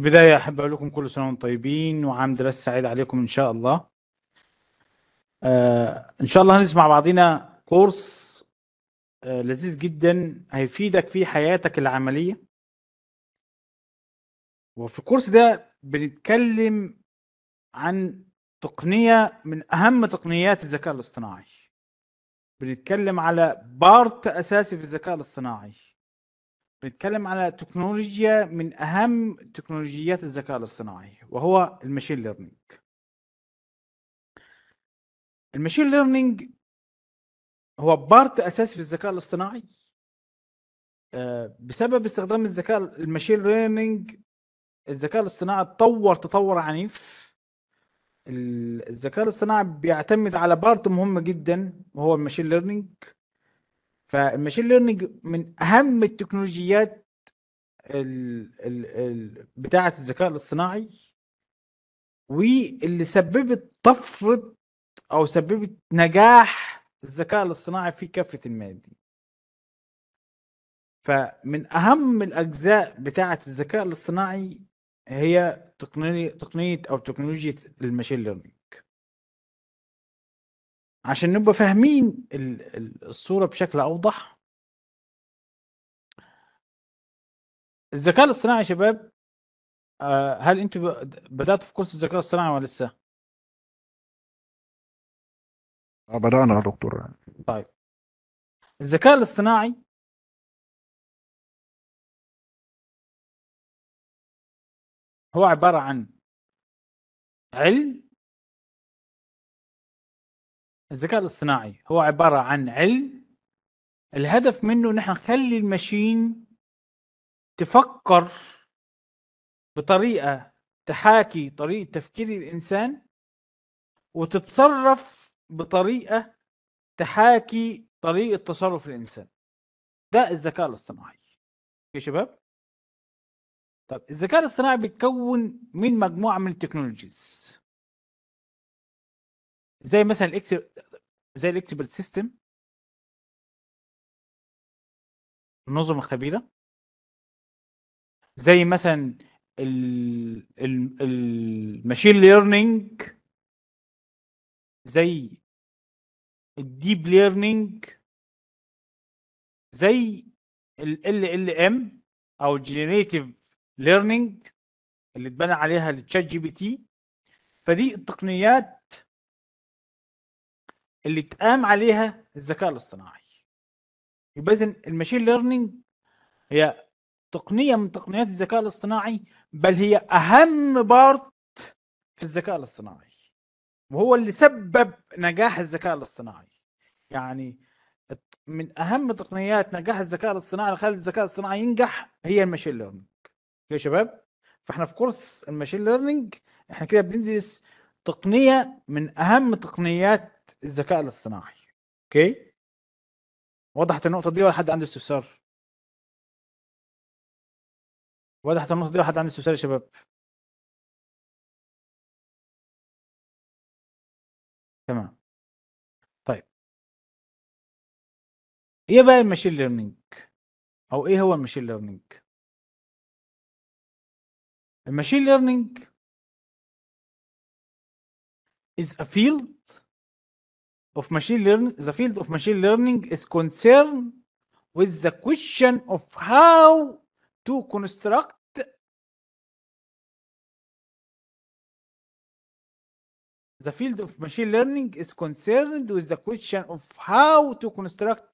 البداية أحب أقول لكم كل سنة وأنتم طيبين وعام دراسة سعيد عليكم إن شاء الله. آه إن شاء الله هنسمع بعضينا كورس آه لذيذ جدا هيفيدك في حياتك العملية. وفي الكورس ده بنتكلم عن تقنية من أهم تقنيات الذكاء الاصطناعي. بنتكلم على بارت أساسي في الذكاء الاصطناعي. بنتكلم على تكنولوجيا من اهم تكنولوجيات الذكاء الاصطناعي وهو المشين ليرنينج المشين ليرنينج هو بارت اساسي في الذكاء الاصطناعي آه، بسبب استخدام الذكاء المشين ليرنينج الذكاء الاصطناعي اتطور تطور عنيف الذكاء الاصطناعي بيعتمد على بارت مهم جدا وهو المشين ليرنينج فالماشين ليرنينج من اهم التكنولوجيات ال ال ال بتاعه الذكاء الاصطناعي واللي سببت طفره او سببت نجاح الذكاء الاصطناعي في كافه دي فمن اهم الاجزاء بتاعه الذكاء الاصطناعي هي تقنيه تقنيه او تكنولوجيا الماشين ليرنينج عشان نبقى فاهمين الصورة بشكل أوضح الذكاء الاصطناعي يا شباب آه، هل انتوا بدأتوا في كورس الذكاء الاصطناعي ولا لسه؟ آه، بدأنا يا دكتور طيب الذكاء الاصطناعي هو عبارة عن علم الذكاء الاصطناعي هو عباره عن علم الهدف منه نحن نخلي المشين تفكر بطريقه تحاكي طريقه تفكير الانسان وتتصرف بطريقه تحاكي طريقه تصرف الانسان ده الذكاء الاصطناعي يا شباب طب الذكاء الاصطناعي بيتكون من مجموعه من التكنولوجيز زي مثلا الاكس زي الاكسبرت سيستم النظم الخبيره زي مثلا الماشين ليرنينج زي الديب ليرنينج زي ال ال ال ام او الجينيريتيف ليرنينج اللي اتبنى عليها التشات جي بي تي فدي التقنيات اللي اتقام عليها الذكاء الاصطناعي يبقى اذا الماشين ليرنينج هي تقنيه من تقنيات الذكاء الاصطناعي بل هي اهم بارت في الذكاء الاصطناعي وهو اللي سبب نجاح الذكاء الاصطناعي يعني من اهم تقنيات نجاح الذكاء الاصطناعي اللي خلت الذكاء الاصطناعي ينجح هي الماشين ليرنينج يا شباب فاحنا في كورس الماشين ليرنينج احنا كده بندرس تقنيه من اهم تقنيات الذكاء الاصطناعي اوكي وضحت النقطه دي ولا حد عنده استفسار وضحت النقطه دي ولا حد عنده استفسار يا شباب تمام طيب ايه بقى الماشين ليرنينج او ايه هو الماشين ليرنينج الماشين ليرنينج is a field of machine learning, the field of machine learning is concerned with the question of how to construct The field of machine learning is concerned with the question of how to construct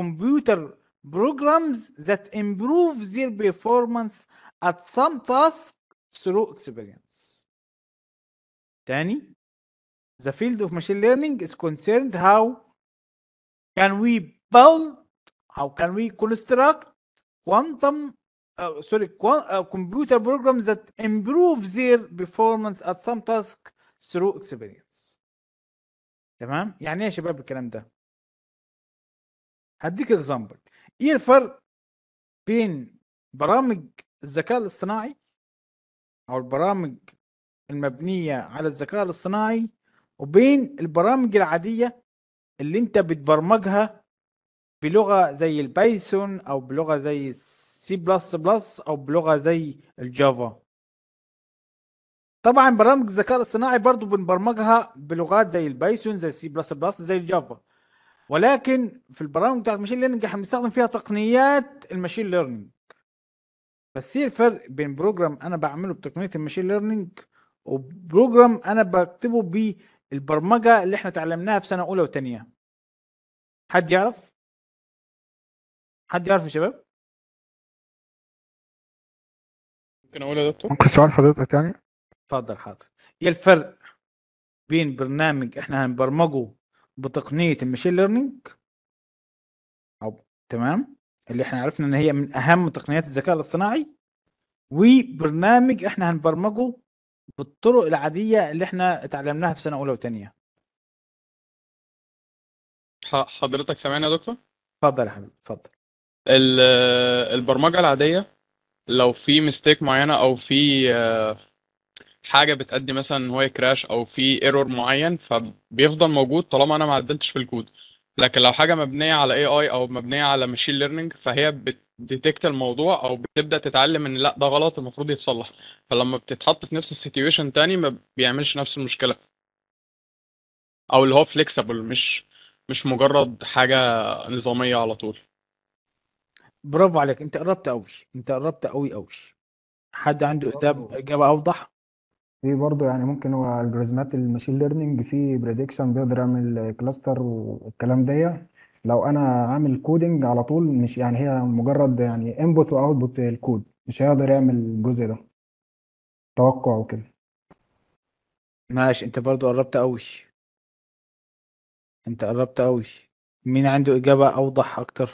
computer programs that improve their performance at some task through experience. تاني the field of machine learning is concerned how can we build how can we construct quantum uh, sorry qu- uh, computer programs that improve their performance at some task through experience تمام يعني ايه يا شباب الكلام ده هديك اكزامبل ايه الفرق بين برامج الذكاء الاصطناعي او البرامج المبنيه على الذكاء الاصطناعي وبين البرامج العادية اللي انت بتبرمجها بلغة زي البايثون او بلغة زي السي بلس بلس او بلغة زي الجافا طبعا برامج الذكاء الاصطناعي برضو بنبرمجها بلغات زي البايثون زي السي بلس بلس زي الجافا ولكن في البرامج بتاعت المشين ليرنينج احنا بنستخدم فيها تقنيات المشين ليرنينج بس ايه الفرق بين بروجرام انا بعمله بتقنيه المشين ليرنينج وبروجرام انا بكتبه البرمجه اللي احنا تعلمناها في سنه اولى وثانيه حد يعرف حد يعرف يا شباب ممكن اقول يا دكتور ممكن سؤال حضرتك تاني يعني؟ اتفضل حاضر ايه الفرق بين برنامج احنا هنبرمجه بتقنيه المشين ليرنينج او تمام اللي احنا عرفنا ان هي من اهم تقنيات الذكاء الاصطناعي وبرنامج احنا هنبرمجه بالطرق العادية اللي احنا اتعلمناها في سنة أولى وتانية حضرتك سامعني يا دكتور؟ اتفضل يا حبيبي اتفضل البرمجة العادية لو في ميستيك معينة أو في حاجة بتأدي مثلا إن هو يكراش أو في ايرور معين فبيفضل موجود طالما أنا ما عدلتش في الكود لكن لو حاجة مبنية على AI أو مبنية على ماشين ليرنينج فهي بت ديتكت الموضوع او بتبدا تتعلم ان لا ده غلط المفروض يتصلح فلما بتتحط في نفس السيتويشن تاني ما بيعملش نفس المشكله او اللي هو فليكسبل مش مش مجرد حاجه نظاميه على طول برافو عليك انت قربت قوي انت قربت قوي قوي حد عنده كتاب اجابه اوضح في برضه يعني ممكن هو الجوريزمات المشين ليرنينج في بريدكشن بيقدر يعمل كلاستر والكلام ده لو انا عامل كودنج على طول مش يعني هي مجرد يعني انبوت واوتبوت الكود مش هيقدر يعمل الجزء ده توقع وكده ماشي انت برضو قربت قوي انت قربت قوي مين عنده اجابة اوضح اكتر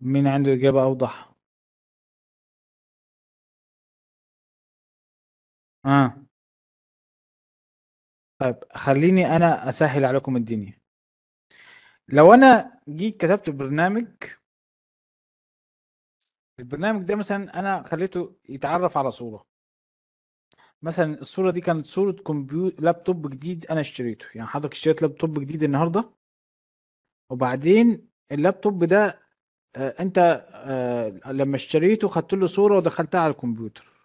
مين عنده اجابة اوضح اه طيب خليني انا اسهل عليكم الدنيا لو انا جيت كتبت برنامج البرنامج ده مثلا انا خليته يتعرف على صورة مثلا الصورة دي كانت صورة كمبيوتر لابتوب جديد انا اشتريته يعني حضرتك اشتريت لابتوب جديد النهاردة وبعدين اللابتوب ده آه، انت آه، لما اشتريته خدت له صورة ودخلتها على الكمبيوتر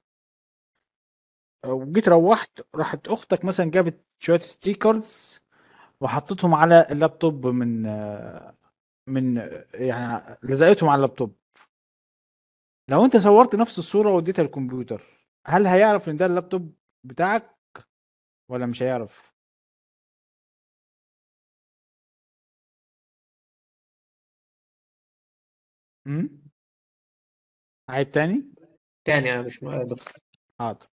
وجيت روحت راحت اختك مثلا جابت شويه ستيكرز وحطيتهم على اللابتوب من من يعني لزقتهم على اللابتوب لو انت صورت نفس الصوره واديتها للكمبيوتر هل هيعرف ان ده اللابتوب بتاعك ولا مش هيعرف امم عيد تاني تاني انا مش حاضر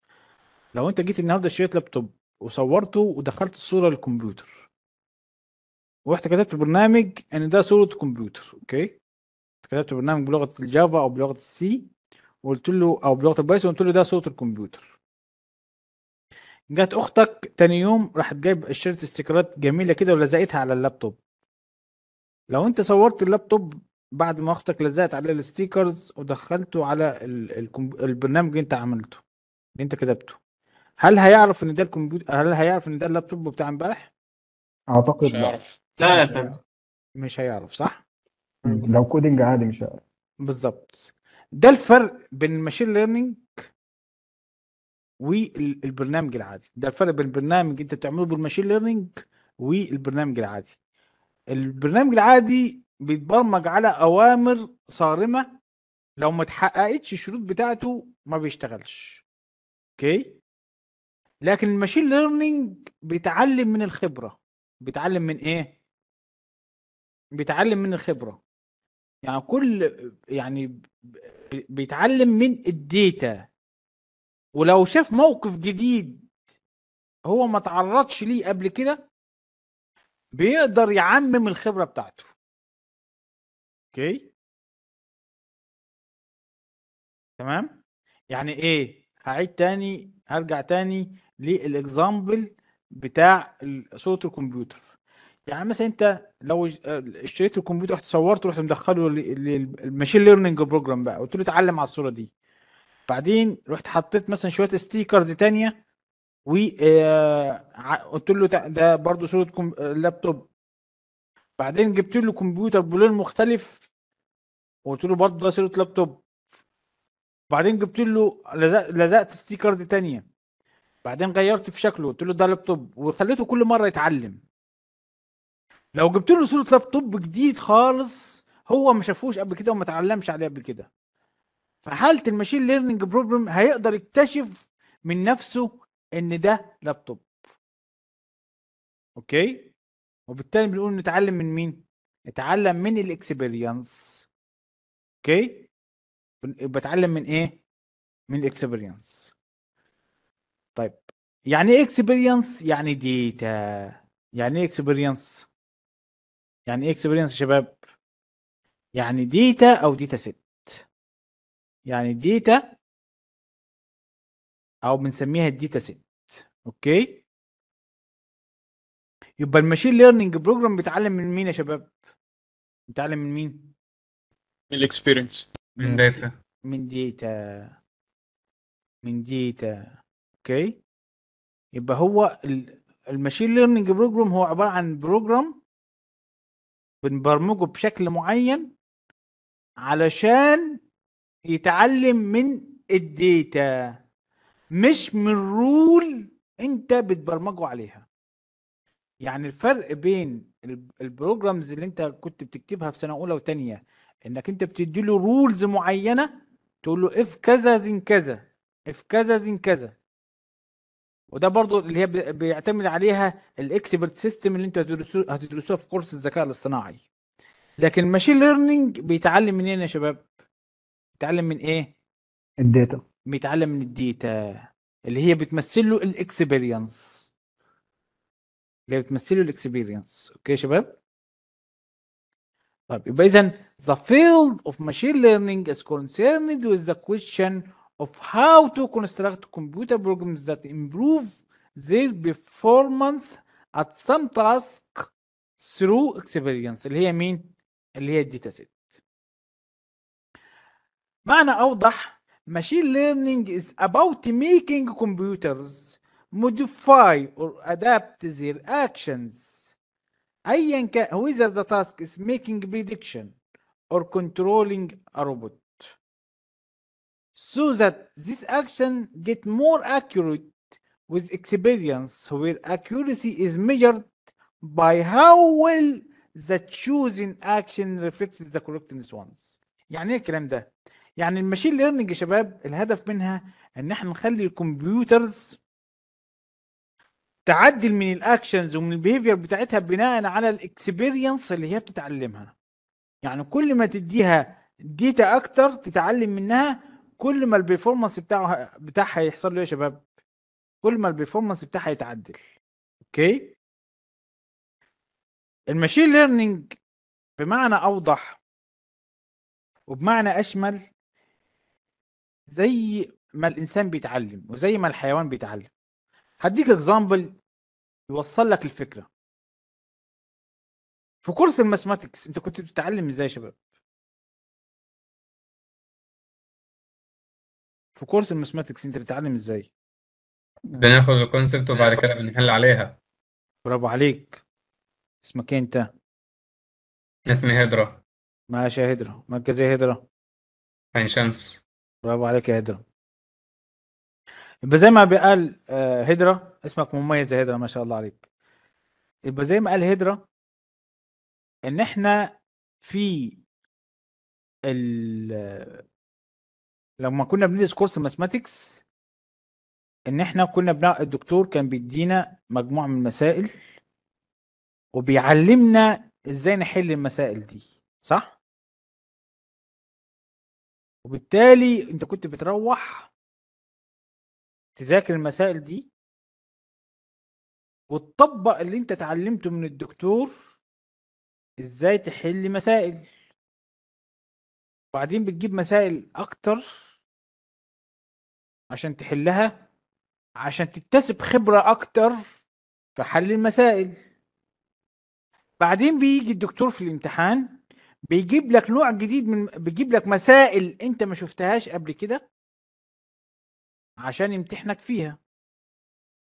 لو انت جيت النهارده اشتريت لابتوب وصورته ودخلت الصوره للكمبيوتر ورحت كتبت برنامج ان ده صوره كمبيوتر اوكي كتبت برنامج بلغه الجافا او بلغه السي وقلت له او بلغه البايثون وقلت له ده صوره الكمبيوتر جت اختك تاني يوم راحت جايب اشتريت استيكرات جميله كده ولزقتها على اللابتوب لو انت صورت اللابتوب بعد ما اختك لزقت عليه الستيكرز ودخلته على ال ال البرنامج اللي انت عملته اللي انت كتبته هل هيعرف ان ده الكمبيوتر هل هيعرف ان ده اللابتوب بتاع امبارح؟ اعتقد مش لا لا يا فندم مش هيعرف صح؟ لو كودنج عادي مش هيعرف بالظبط ده الفرق بين الماشين ليرنينج والبرنامج العادي ده الفرق بين البرنامج انت بتعمله بالماشين ليرنينج والبرنامج العادي البرنامج العادي بيتبرمج على اوامر صارمه لو ما اتحققتش الشروط بتاعته ما بيشتغلش اوكي لكن الماشين ليرنينج بيتعلم من الخبره بيتعلم من ايه بيتعلم من الخبره يعني كل يعني بيتعلم من الديتا ولو شاف موقف جديد هو ما تعرضش ليه قبل كده بيقدر يعمم الخبره بتاعته اوكي تمام يعني ايه هعيد تاني هرجع تاني للاكزامبل بتاع صوره الكمبيوتر يعني مثلا انت لو اشتريت الكمبيوتر رحت صورته رحت مدخله للماشين ليرنينج بروجرام بقى قلت له اتعلم على الصوره دي بعدين رحت حطيت مثلا شويه ستيكرز تانية و آه، قلت له ده برضه صوره لابتوب بعدين جبت له كمبيوتر بلون مختلف وقلت له برضه ده صوره لابتوب بعدين جبت له لزقت ستيكرز تانية بعدين غيرت في شكله قلت له ده لابتوب وخليته كل مره يتعلم لو جبت له صوره لابتوب جديد خالص هو ما شافوش قبل كده وما اتعلمش عليه قبل كده فحاله الماشين ليرنينج بروبلم هيقدر يكتشف من نفسه ان ده لابتوب اوكي وبالتالي بنقول نتعلم من مين نتعلم من الاكسبيرينس اوكي بتعلم من ايه من الاكسبيرينس طيب يعني ايه اكسبيرينس يعني ديتا يعني ايه اكسبيرينس يعني ايه اكسبيرينس يا شباب يعني ديتا او ديتا ست يعني ديتا او بنسميها الديتا ست اوكي يبقى الماشين ليرنينج بروجرام بيتعلم من مين يا شباب بيتعلم من مين من الاكسبيرينس من ديتا من ديتا من ديتا اوكي يبقى هو الماشين ليرنينج بروجرام هو عباره عن بروجرام بنبرمجه بشكل معين علشان يتعلم من الديتا مش من رول انت بتبرمجه عليها يعني الفرق بين البروجرامز اللي انت كنت بتكتبها في سنه اولى وثانيه انك انت بتدي له رولز معينه تقول له اف كذا زين كذا اف كذا زين كذا وده برضو اللي هي بيعتمد عليها الاكسبرت سيستم اللي انتوا هتدرسوه هتدرسوه في كورس الذكاء الاصطناعي لكن الماشين ليرنينج بيتعلم منين يا شباب بيتعلم من ايه الداتا بيتعلم من الداتا اللي هي بتمثل له الاكسبيرينس اللي بتمثل له الاكسبيرينس اوكي يا شباب طيب يبقى اذا the field of machine learning is concerned with the question of how to construct computer programs that improve their performance at some task through experience اللي هي مين؟ اللي هي الداتا سيت. معنى أوضح machine learning is about making computers modify or adapt their actions ايا كان whether the task is making prediction or controlling a robot so that this action get more accurate with experience where accuracy is measured by how well the chosen action reflects the correctness ones يعني ايه الكلام ده يعني المشين ليرنينج يا شباب الهدف منها ان احنا نخلي الكمبيوترز تعدل من الاكشنز ومن البيهيفير بتاعتها بناء على الاكسبيرينس اللي هي بتتعلمها يعني كل ما تديها ديتا اكتر تتعلم منها كل ما البيفورمانس بتاعه بتاعها هيحصل له يا شباب كل ما البيفورمانس بتاعها يتعدل اوكي الماشين ليرنينج بمعنى اوضح وبمعنى اشمل زي ما الانسان بيتعلم وزي ما الحيوان بيتعلم هديك اكزامبل يوصل لك الفكره في كورس الماثماتكس انت كنت بتتعلم ازاي يا شباب في كورس الماثماتكس انت بتتعلم ازاي بناخد الكونسبت وبعد كده بنحل عليها برافو عليك اسمك إيه انت اسمي هدرة ماشي يا هدرة مركز ايه هدرة عين شمس برافو عليك يا هدرة يبقى زي ما بيقال هدرة آه، اسمك مميز يا هدرة ما شاء الله عليك يبقى زي ما قال هدرة ان احنا في ال لما كنا بندرس كورس ماثماتكس ان احنا كنا بنا الدكتور كان بيدينا مجموعه من المسائل وبيعلمنا ازاي نحل المسائل دي صح وبالتالي انت كنت بتروح تذاكر المسائل دي وتطبق اللي انت اتعلمته من الدكتور ازاي تحل مسائل وبعدين بتجيب مسائل اكتر عشان تحلها عشان تكتسب خبرة أكتر في حل المسائل بعدين بيجي الدكتور في الامتحان بيجيب لك نوع جديد من بيجيب لك مسائل انت ما شفتهاش قبل كده عشان يمتحنك فيها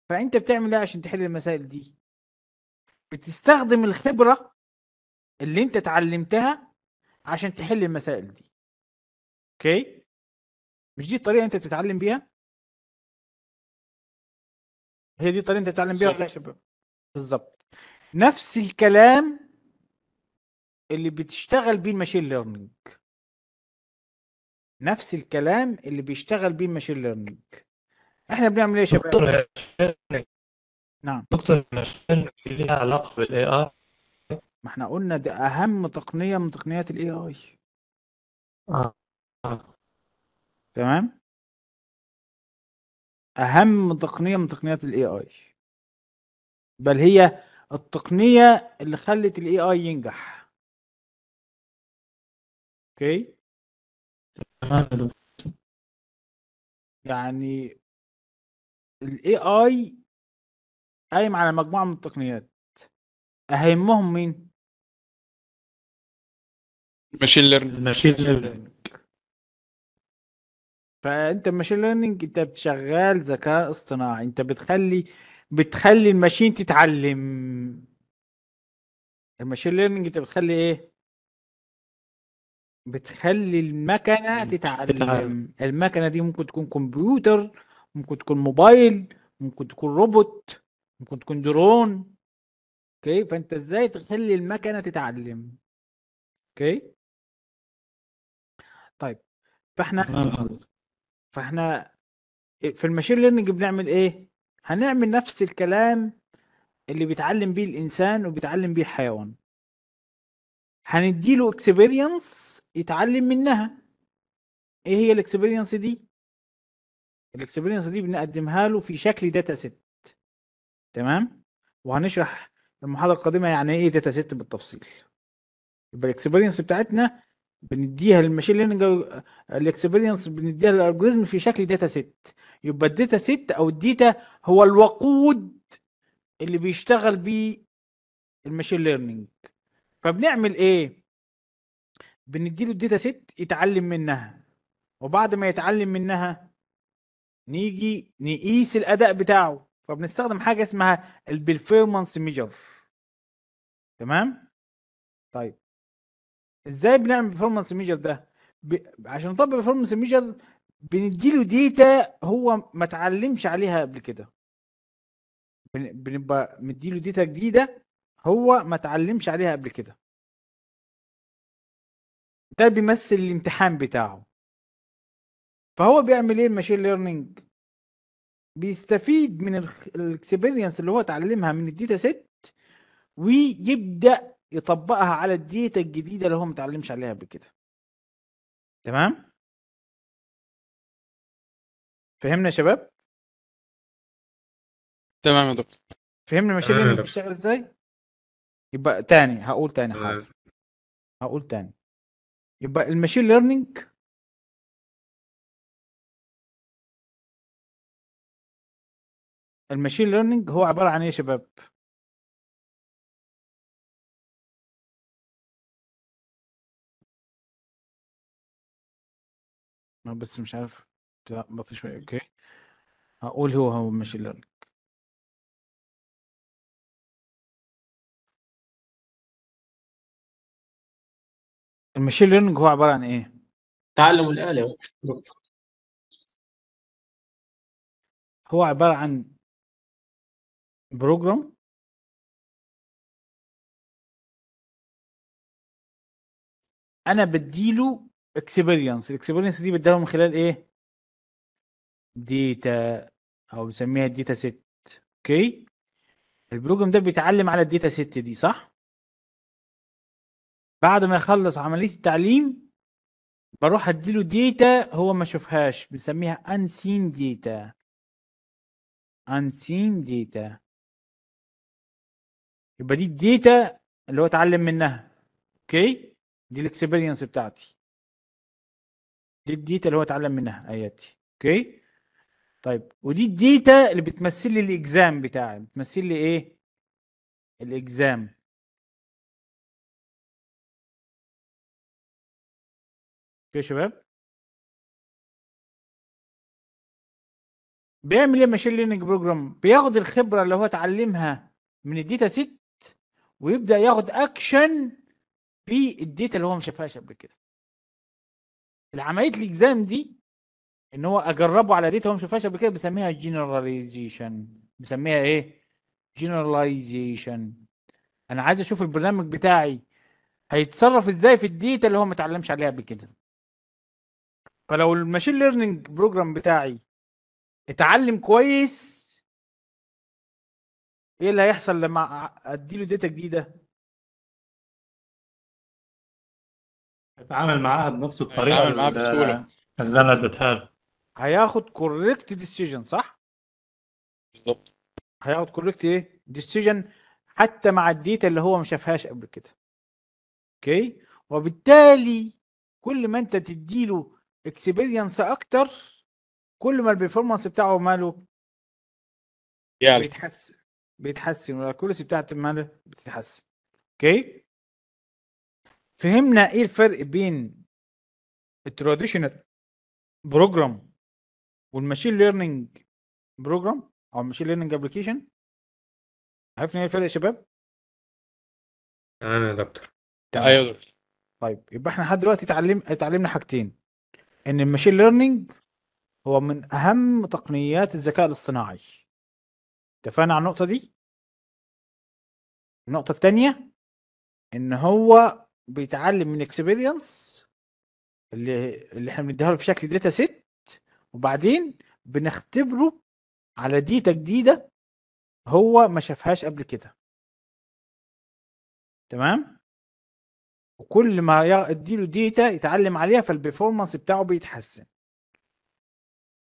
فانت بتعمل ايه عشان تحل المسائل دي بتستخدم الخبرة اللي انت اتعلمتها عشان تحل المسائل دي اوكي okay. مش دي الطريقه انت بتتعلم بيها هي دي الطريقه انت بتتعلم بيها ولا شباب بالظبط نفس الكلام اللي بتشتغل بيه الماشين ليرنينج نفس الكلام اللي بيشتغل بيه الماشين ليرنينج احنا بنعمل ايه يا شباب دكتور نعم دكتور الماشين ليها علاقه بالاي اي ما احنا قلنا ده اهم تقنيه من تقنيات الاي اي اه, آه. تمام؟ أهم تقنية من تقنيات الاي اي بل هي التقنية اللي خلت الاي اي ينجح اوكي؟ تمام يعني الاي اي قايم على مجموعة من التقنيات أهمهم مين؟ ماشين ليرنينج ماشين ليرنينج فانت الماشين ليرنينج انت بتشغال ذكاء اصطناعي انت بتخلي بتخلي الماشين تتعلم الماشين ليرنينج انت بتخلي ايه بتخلي المكنه تتعلم, تتعلم. المكنه دي ممكن تكون كمبيوتر ممكن تكون موبايل ممكن تكون روبوت ممكن تكون درون اوكي فانت ازاي تخلي المكنه تتعلم اوكي طيب فاحنا فاحنا في الماشين ليرنينج بنعمل ايه هنعمل نفس الكلام اللي بيتعلم بيه الانسان وبيتعلم بيه الحيوان هنديله اكسبيرينس يتعلم منها ايه هي الاكسبيرينس دي الاكسبيرينس دي بنقدمها له في شكل داتا ست تمام وهنشرح المحاضره القادمه يعني ايه داتا ست بالتفصيل يبقى الاكسبيرينس بتاعتنا بنديها للماشين ليرنينج الاكسبيرينس بنديها للالجوريزم في شكل داتا سيت يبقى الداتا سيت او الداتا هو الوقود اللي بيشتغل بيه الماشين ليرنينج فبنعمل ايه بنديله الداتا سيت يتعلم منها وبعد ما يتعلم منها نيجي نقيس الاداء بتاعه فبنستخدم حاجه اسمها البرفورمانس ميجر تمام طيب ازاي بنعمل performance ميجر ده ب... عشان نطبق performance ميجر بنديله ديتا هو ما اتعلمش عليها قبل كده بن... بنبقى مديله ديتا جديده هو ما اتعلمش عليها قبل كده ده بيمثل الامتحان بتاعه فهو بيعمل ايه الماشين ليرنينج بيستفيد من الاكسبيرينس اللي هو اتعلمها من الديتا سيت ويبدا يطبقها على الديتا الجديده اللي هو متعلمش عليها قبل كده تمام فهمنا يا شباب تمام يا دكتور فهمنا المشاريع اللي بتشتغل ازاي يبقى تاني هقول تاني حاضر هقول تاني يبقى الماشين ليرنينج الماشين ليرنينج هو عباره عن ايه يا شباب آه، بس مش عارف بتاع- بطيء شوية اوكي هقول هو هو ماشين ليرنينج المشين ليرنينج هو عبارة عن ايه؟ تعلم الآلة هو عبارة عن بروجرام انا بديله اكسبيرينس الاكسبيرينس دي بتديها من خلال ايه ديتا او بنسميها الديتا ست اوكي البروجرام ده بيتعلم على الداتا ست دي صح بعد ما يخلص عمليه التعليم بروح اديله ديتا هو ما شافهاش بنسميها انسين ديتا انسين ديتا يبقى دي الديتا اللي هو اتعلم منها اوكي دي الاكسبيرينس بتاعتي دي الديتا اللي هو اتعلم منها اياتي اوكي طيب ودي الديتا اللي بتمثل لي الاجزام بتاعي بتمثل لي ايه الاجزام اوكي يا شباب بيعمل ايه ماشين ليرنينج بروجرام بياخد الخبره اللي هو اتعلمها من الديتا ست ويبدا ياخد اكشن في الديتا اللي هو ما شافهاش قبل كده العمليه الاجزام دي ان هو اجربه على داتا هو ما شافهاش قبل كده بسميها جنراليزيشن بسميها ايه جنراليزيشن انا عايز اشوف البرنامج بتاعي هيتصرف ازاي في الديتا اللي هو ما اتعلمش عليها قبل كده فلو الماشين ليرنينج بروجرام بتاعي اتعلم كويس ايه اللي هيحصل لما اديله داتا جديده اتعامل معاها بنفس الطريقه اتعامل معاها بسهوله اللي انا اديتها له هياخد كوريكت ديسيجن صح؟ بالظبط هياخد كوريكت ايه؟ ديسيجن حتى مع الديتا اللي هو ما شافهاش قبل كده اوكي وبالتالي كل ما انت تديله اكسبيرينس اكتر كل ما البرفورمانس بتاعه ماله يعني بيتحسن بيتحسن والاكوريسي بتاعت ماله بتتحسن اوكي فهمنا ايه الفرق بين التراديشنال بروجرام والماشين ليرنينج بروجرام او الماشين ليرنينج ابلكيشن عرفنا ايه الفرق يا شباب؟ تمام يا دكتور ايوه يا دكتور طيب يبقى احنا لحد دلوقتي اتعلم اتعلمنا حاجتين ان الماشين ليرنينج هو من اهم تقنيات الذكاء الاصطناعي اتفقنا على النقطه دي النقطه الثانيه ان هو بيتعلم من اكسبيرينس اللي اللي احنا بنديها له في شكل داتا سيت وبعدين بنختبره على ديتا جديده هو ما شافهاش قبل كده تمام وكل ما اديله ديتا يتعلم عليها فالبرفورمانس بتاعه بيتحسن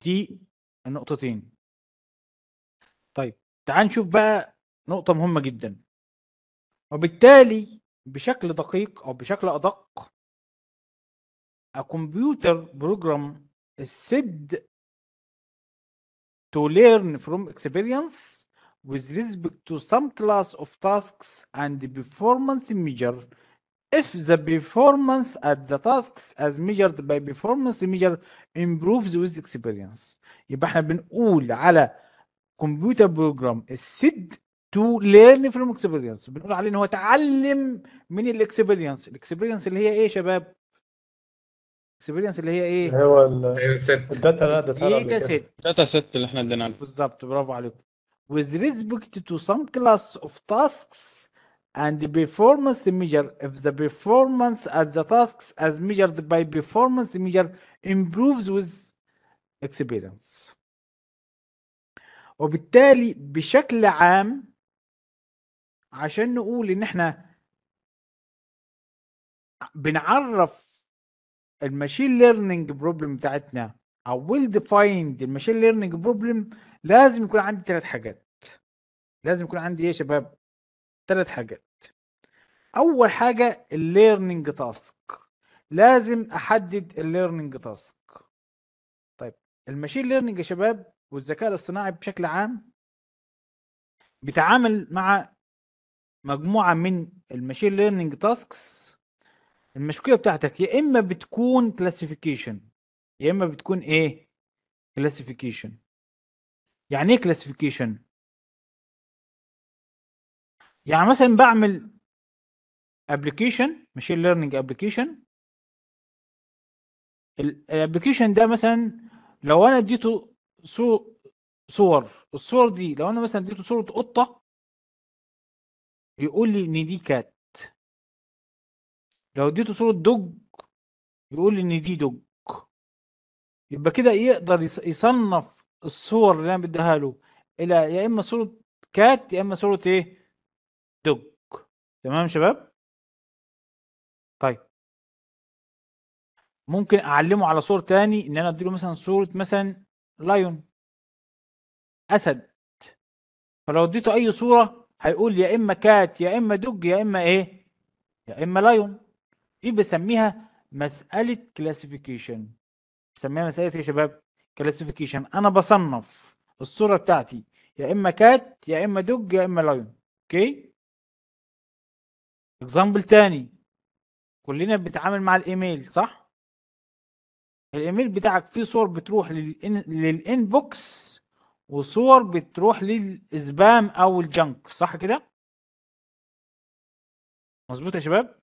دي النقطتين طيب تعال نشوف بقى نقطة مهمة جدا وبالتالي بشكل دقيق او بشكل ادق الكمبيوتر بروجرام السد to learn from experience with respect to some class of tasks and performance measure if the performance at the tasks as measured by performance measure improves with experience يبقى احنا بنقول على كمبيوتر بروجرام السد تو ليرن فروم اكسبيرينس بنقول عليه ان هو تعلم من الاكسبيرينس الاكسبيرينس اللي هي ايه يا شباب الاكسبيرينس اللي هي ايه هو الداتا لا داتا إيه سيت داتا سيت اللي احنا ادينا بالظبط برافو عليكم with respect to some class of tasks and the performance measure if the performance at the tasks as measured by performance measure improves with experience وبالتالي بشكل عام عشان نقول ان احنا بنعرف الماشين ليرنينج بروبلم بتاعتنا او ويل ديفايند الماشين ليرنينج بروبلم لازم يكون عندي ثلاث حاجات لازم يكون عندي ايه يا شباب ثلاث حاجات اول حاجه الليرنينج تاسك لازم احدد الليرنينج تاسك طيب الماشين ليرنينج يا شباب والذكاء الاصطناعي بشكل عام بيتعامل مع مجموعة من المشين ليرنينج تاسكس المشكلة بتاعتك يا اما بتكون كلاسيفيكيشن يا اما بتكون ايه كلاسيفيكيشن يعني ايه كلاسيفيكيشن يعني مثلا بعمل ابلكيشن ماشين ليرنينج ابلكيشن الابلكيشن ده مثلا لو انا اديته صور الصور دي لو انا مثلا اديته صورة قطة يقول لي ان دي كات لو اديته صورة دوج يقول لي ان دي دوج يبقى كده يقدر يصنف الصور اللي انا بديها له الى يا اما صورة كات يا اما صورة ايه دوج تمام شباب طيب ممكن اعلمه على صور تاني ان انا اديله مثلا صورة مثلا لايون اسد فلو اديته اي صورة هيقول يا اما كات يا اما دوج يا اما ايه يا اما لايون دي بسميها مساله كلاسيفيكيشن بسميها مساله إيه يا شباب كلاسيفيكيشن انا بصنف الصوره بتاعتي يا اما كات يا اما دوج يا اما لايون اوكي اكزامبل تاني كلنا بنتعامل مع الايميل صح الايميل بتاعك فيه صور بتروح للإن... للانبوكس وصور بتروح للسبام او الجنك صح كده مظبوط يا شباب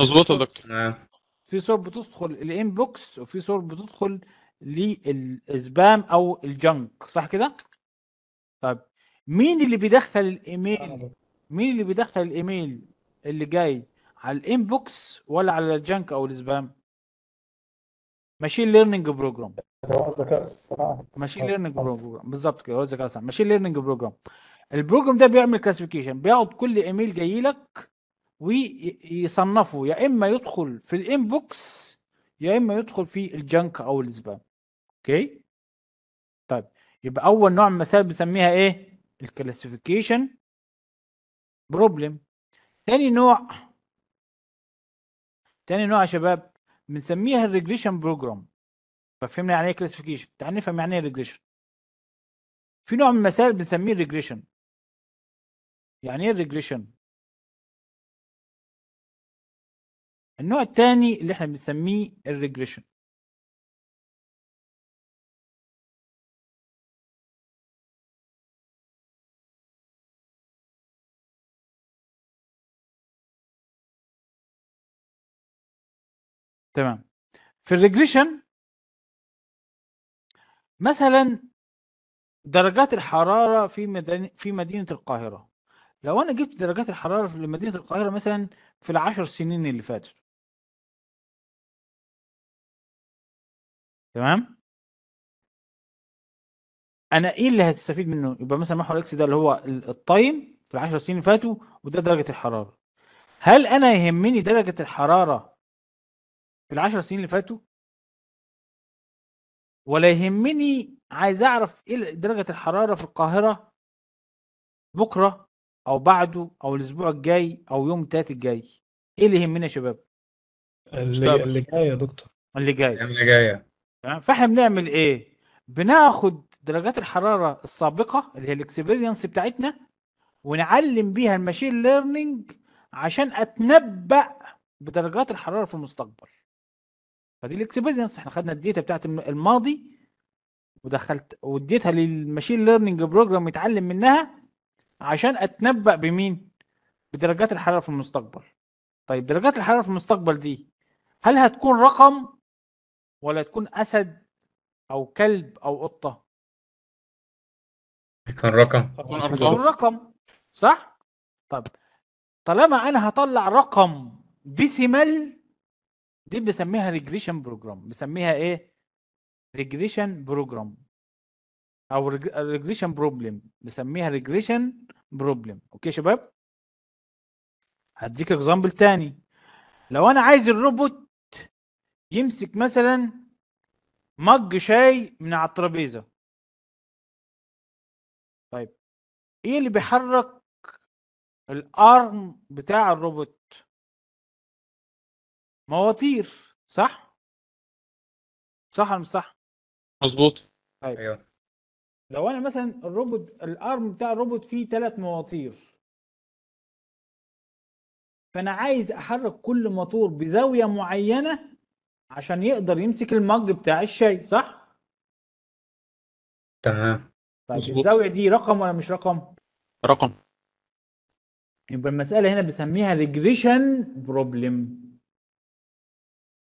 مظبوط يا دكتور في صور بتدخل الانبوكس وفي صور بتدخل للسبام او الجنك صح كده طيب مين اللي بيدخل الايميل آه. مين اللي بيدخل الايميل اللي جاي على الانبوكس ولا على الجنك او السبام ماشين ليرنينج بروجرام الذكاء الصناعي ماشين ليرنينج بروجرام بالظبط كده هو الذكاء الصناعي ماشين ليرنينج بروجرام البروجرام ده بيعمل كلاسيفيكيشن بياخد كل ايميل جاي لك ويصنفه يا اما يدخل في الانبوكس يا اما يدخل في الجنك او السبام اوكي طيب يبقى اول نوع المسائل بنسميها ايه الكلاسيفيكيشن بروبلم تاني نوع تاني نوع يا شباب بنسميها الريجريشن بروجرام ففهمنا يعني ايه كلاسيفيكيشن تعال نفهم يعني ايه ريجريشن في نوع من المسائل بنسميه ريجريشن يعني ايه ريجريشن النوع الثاني اللي احنا بنسميه الريجريشن تمام في الريجريشن مثلا درجات الحرارة في مدن... في مدينة القاهرة لو أنا جبت درجات الحرارة في مدينة القاهرة مثلا في العشر سنين اللي فاتوا تمام أنا إيه اللي هتستفيد منه يبقى مثلا محور إكس ده اللي هو التايم في العشر سنين اللي فاتوا وده درجة الحرارة هل أنا يهمني درجة الحرارة في العشر سنين اللي فاتوا ولا يهمني عايز اعرف ايه درجة الحرارة في القاهرة بكرة او بعده او الاسبوع الجاي او يوم التلات الجاي ايه اللي يهمنا يا شباب اللي, اللي جاي يا دكتور اللي جاي اللي جايه تمام فاحنا بنعمل ايه بناخد درجات الحراره السابقه اللي هي الاكسبيرينس بتاعتنا ونعلم بيها الماشين ليرنينج عشان اتنبأ بدرجات الحراره في المستقبل فدي الاكسبيرينس احنا خدنا الداتا بتاعت الماضي ودخلت وديتها للماشين ليرنينج بروجرام يتعلم منها عشان اتنبأ بمين بدرجات الحراره في المستقبل طيب درجات الحراره في المستقبل دي هل هتكون رقم ولا تكون اسد او كلب او قطه هتكون رقم هتكون رقم صح طب طالما انا هطلع رقم ديسيمال دي بسميها ريجريشن بروجرام بسميها ايه ريجريشن بروجرام او ريجريشن بروبلم بسميها ريجريشن بروبلم اوكي شباب هديك اكزامبل تاني لو انا عايز الروبوت يمسك مثلا مج شاي من على الترابيزه طيب ايه اللي بيحرك الارم بتاع الروبوت مواتير صح؟ صح ولا مش صح؟ مظبوط طيب ايوه لو انا مثلا الروبوت الارم بتاع الروبوت فيه ثلاث مواتير فانا عايز احرك كل موتور بزاويه معينه عشان يقدر يمسك المج بتاع الشاي صح؟ تمام طيب مزبوط. الزاويه دي رقم ولا مش رقم؟ رقم يبقى المساله هنا بنسميها ريجريشن بروبلم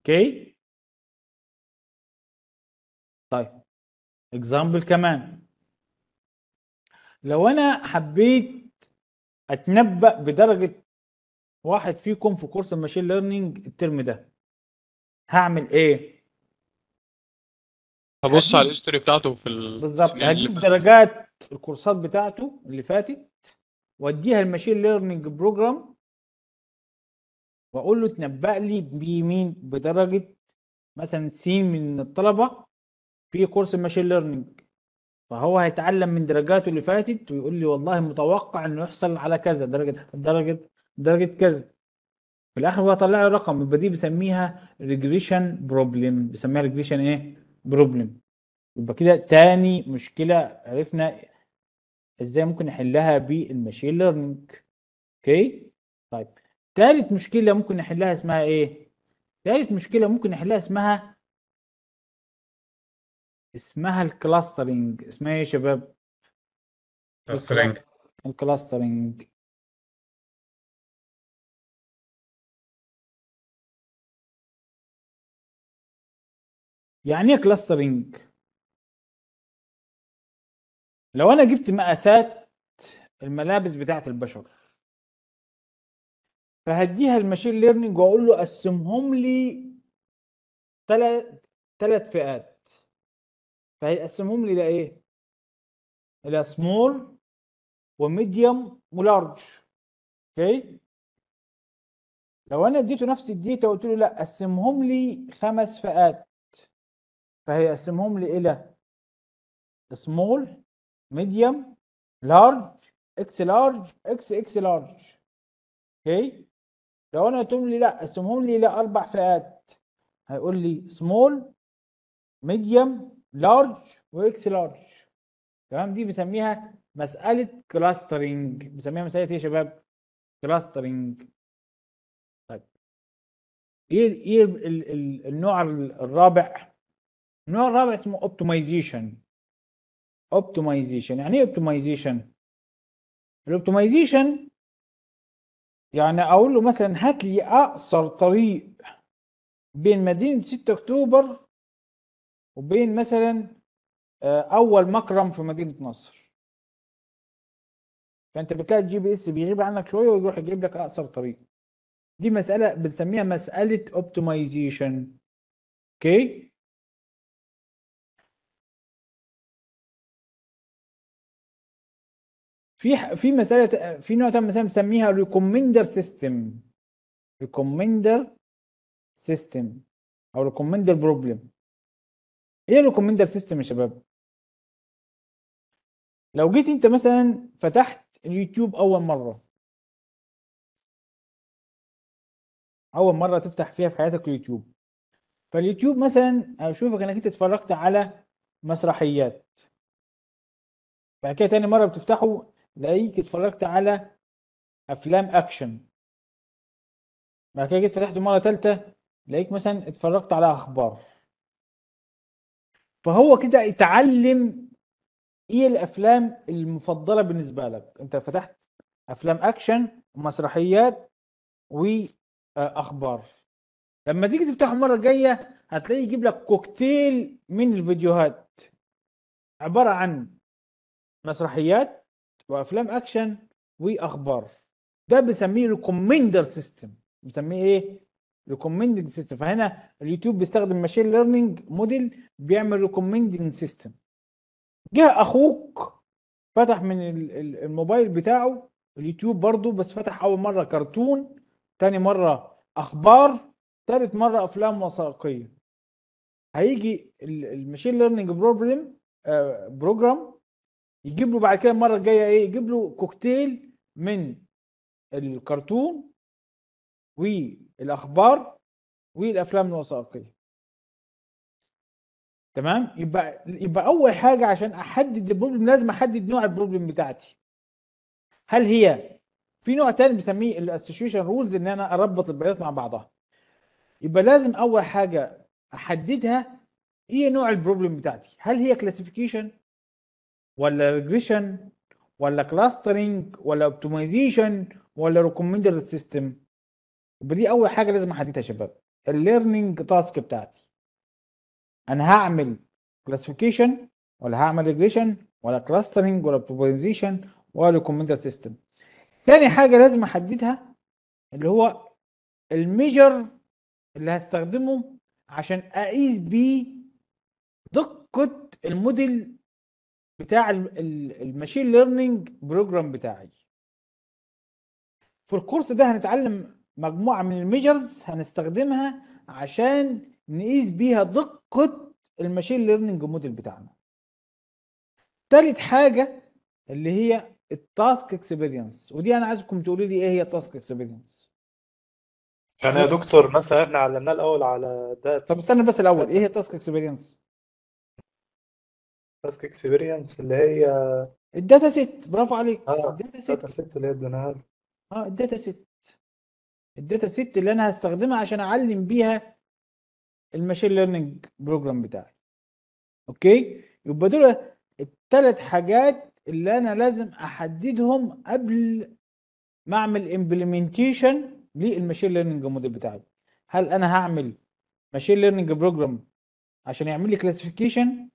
اوكي طيب اكزامبل كمان لو انا حبيت اتنبأ بدرجة واحد فيكم في كورس الماشين ليرنينج الترم ده هعمل ايه؟ هبص على الهيستوري بتاعته في بالظبط هجيب درجات الكورسات بتاعته اللي فاتت واديها الماشين ليرنينج بروجرام واقول له تنبأ لي بمين بدرجه مثلا س من الطلبه في كورس الماشين ليرنينج فهو هيتعلم من درجاته اللي فاتت ويقول لي والله متوقع انه يحصل على كذا درجه درجه درجه كذا في الاخر هو طلع لي رقم دي بسميها ريجريشن بروبلم بسميها ريجريشن ايه بروبلم يبقى كده تاني مشكله عرفنا ازاي ممكن نحلها بالماشين ليرنينج اوكي طيب ثالث مشكله ممكن نحلها اسمها ايه ثالث مشكله ممكن نحلها اسمها اسمها الكلاسترنج اسمها ايه يا شباب الكلاسترنج الكلاسترنج يعني ايه كلاسترنج لو انا جبت مقاسات الملابس بتاعت البشر فهديها المشين ليرنينج واقول له قسمهم لي ثلاث ثلاث فئات فهيقسمهم لي لايه؟ الى سمول وميديوم ولارج اوكي لو انا اديته نفس الديتا وقلت له لا قسمهم لي خمس فئات فهيقسمهم لي الى سمول ميديوم لارج اكس لارج اكس اكس لارج اوكي لو انا قلت لي لا قسمهم لي لاربع فئات هيقول لي سمول ميديوم لارج واكس لارج تمام دي بسميها مساله كلاسترنج بسميها مساله ايه يا شباب كلاسترنج طيب ايه ايه النوع الرابع النوع الرابع اسمه اوبتمايزيشن اوبتمايزيشن يعني ايه اوبتمايزيشن الاوبتمايزيشن يعني اقول له مثلا هات لي اقصر طريق بين مدينه 6 اكتوبر وبين مثلا آه، اول مكرم في مدينه نصر فانت بتلاقي الجي بي اس بيغيب عنك شويه ويروح يجيب لك اقصر طريق دي مساله بنسميها مساله اوبتمايزيشن اوكي في في مساله في نوع مثلا بنسميها ريكومندر سيستم ريكومندر سيستم او ريكومندر بروبلم ايه الريكومندر سيستم يا شباب لو جيت انت مثلا فتحت اليوتيوب اول مره اول مره تفتح فيها في حياتك اليوتيوب فاليوتيوب مثلا اشوفك انك انت اتفرجت على مسرحيات بعد كده تاني مره بتفتحه لاقيك اتفرجت على افلام اكشن بعد كده جيت فتحته مره ثالثه لاقيك مثلا اتفرجت على اخبار فهو كده اتعلم ايه الافلام المفضله بالنسبه لك انت فتحت افلام اكشن ومسرحيات واخبار لما تيجي تفتحه المره الجايه هتلاقيه يجيب لك كوكتيل من الفيديوهات عباره عن مسرحيات وافلام اكشن واخبار ده بنسميه ريكومندر سيستم بنسميه ايه ريكومندنج سيستم فهنا اليوتيوب بيستخدم ماشين ليرنينج موديل بيعمل ريكومندنج سيستم جه اخوك فتح من الموبايل بتاعه اليوتيوب برضه بس فتح اول مره كرتون تاني مره اخبار تالت مره افلام وثائقيه هيجي الماشين ليرنينج بروبلم بروجرام يجيب له بعد كده المره الجايه ايه يجيب له كوكتيل من الكرتون والاخبار والافلام الوثائقيه تمام يبقى يبقى اول حاجه عشان احدد البروبلم لازم احدد نوع البروبلم بتاعتي هل هي في نوع تاني بنسميه الاسوشيشن رولز ان انا اربط البيانات مع بعضها يبقى لازم اول حاجه احددها ايه نوع البروبلم بتاعتي هل هي كلاسيفيكيشن ولا ريجريشن ولا كلاسترنج ولا اوبتمايزيشن ولا ريكومندر سيستم دي اول حاجه لازم احددها يا شباب الليرنينج تاسك بتاعتي انا هعمل كلاسيفيكيشن ولا هعمل ريجريشن ولا كلاسترنج ولا اوبتمايزيشن ولا ريكومندر سيستم تاني حاجه لازم احددها اللي هو الميجر اللي هستخدمه عشان اقيس بيه دقه الموديل بتاع الماشين ليرنينج بروجرام بتاعي في الكورس ده هنتعلم مجموعه من الميجرز هنستخدمها عشان نقيس بيها دقه الماشين ليرنينج موديل بتاعنا تالت حاجه اللي هي التاسك اكسبيرينس ودي انا عايزكم تقولوا لي ايه هي التاسك اكسبيرينس يعني يا دكتور مثلا احنا علمناه الاول على ده طب استنى بس الاول ايه هي التاسك اكسبيرينس تاسك اكسبيرينس اللي هي الداتا سيت برافو عليك اه الداتا آه، سيت الداتا سيت اللي هي اه الداتا ست الداتا ست اللي انا هستخدمها عشان اعلم بيها الماشين ليرنينج بروجرام بتاعي اوكي يبقى دول الثلاث حاجات اللي انا لازم احددهم قبل ما اعمل امبلمنتيشن للماشين ليرنينج موديل بتاعي هل انا هعمل ماشين ليرنينج بروجرام عشان يعمل لي كلاسيفيكيشن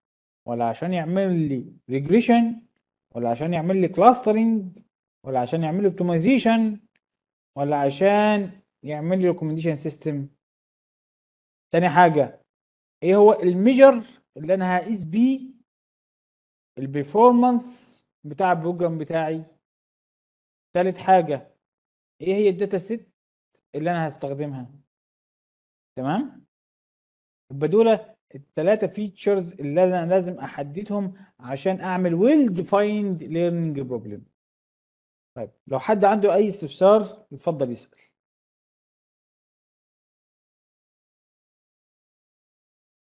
ولا عشان يعمل لي ريجريشن ولا عشان يعمل لي كلاسترنج ولا عشان يعمل لي اوبتمايزيشن ولا عشان يعمل لي ريكومنديشن سيستم تاني حاجة ايه هو الميجر اللي انا هقيس بيه البرفورمانس بتاع البروجرام بتاعي تالت حاجة ايه هي الداتا سيت اللي انا هستخدمها تمام يبقى دول الثلاثه فيتشرز اللي انا لازم احددهم عشان اعمل ويل ديفايند ليرنينج بروبلم طيب لو حد عنده اي استفسار يتفضل يسال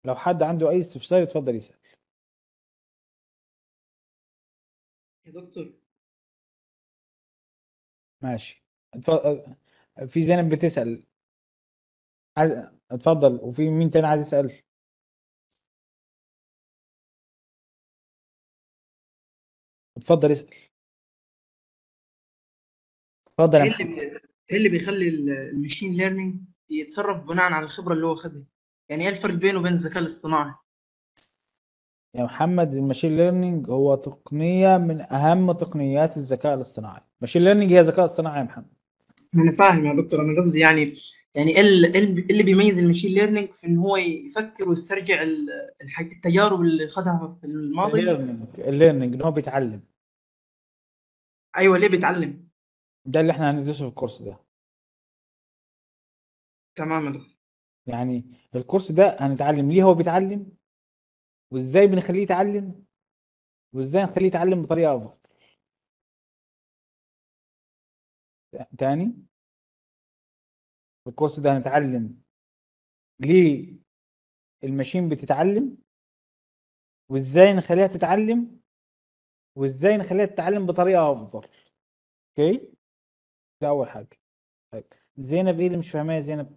لو حد عنده اي استفسار يتفضل يسال يا دكتور ماشي اتفضل في زينب بتسال عايز اتفضل وفي مين تاني عايز يسال اتفضل اسال اتفضل يا إيه محمد ايه اللي بيخلي المشين ليرنينج يتصرف بناء على الخبره اللي هو خدها يعني ايه الفرق بينه وبين الذكاء الاصطناعي يا محمد المشين ليرنينج هو تقنيه من اهم تقنيات الذكاء الاصطناعي المشين ليرنينج هي ذكاء اصطناعي يا محمد انا فاهم يا دكتور انا قصدي يعني يعني ايه, إيه, إيه اللي بيميز المشين ليرنينج في ان هو يفكر ويسترجع التجارب اللي خدها في الماضي الليرنينج الليرنينج ان هو بيتعلم ايوه ليه بيتعلم ده اللي احنا هندرسه في الكورس ده تماما يعني الكورس ده هنتعلم ليه هو بيتعلم وازاي بنخليه يتعلم وازاي نخليه يتعلم بطريقه افضل تاني الكورس ده هنتعلم ليه الماشين بتتعلم وازاي نخليها تتعلم وازاي نخليها تتعلم بطريقه افضل اوكي ده اول حاجه طيب زينب ايه اللي مش فاهماه يا زينب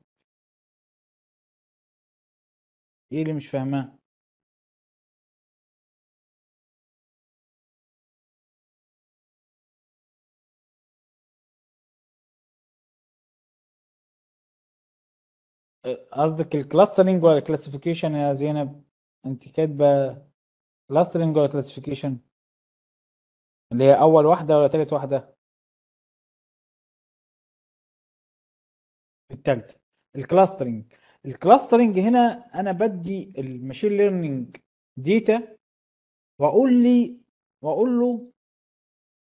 ايه اللي مش فاهماه قصدك الكلاسترنج ولا الكلاسيفيكيشن يا زينب انت كاتبه كلاسترنج ولا كلاسيفيكيشن اللي هي أول واحدة ولا تالت واحدة؟ التالتة الكلاسترنج الكلاسترنج هنا أنا بدي الماشين ليرنينج ديتا وأقول لي وأقول له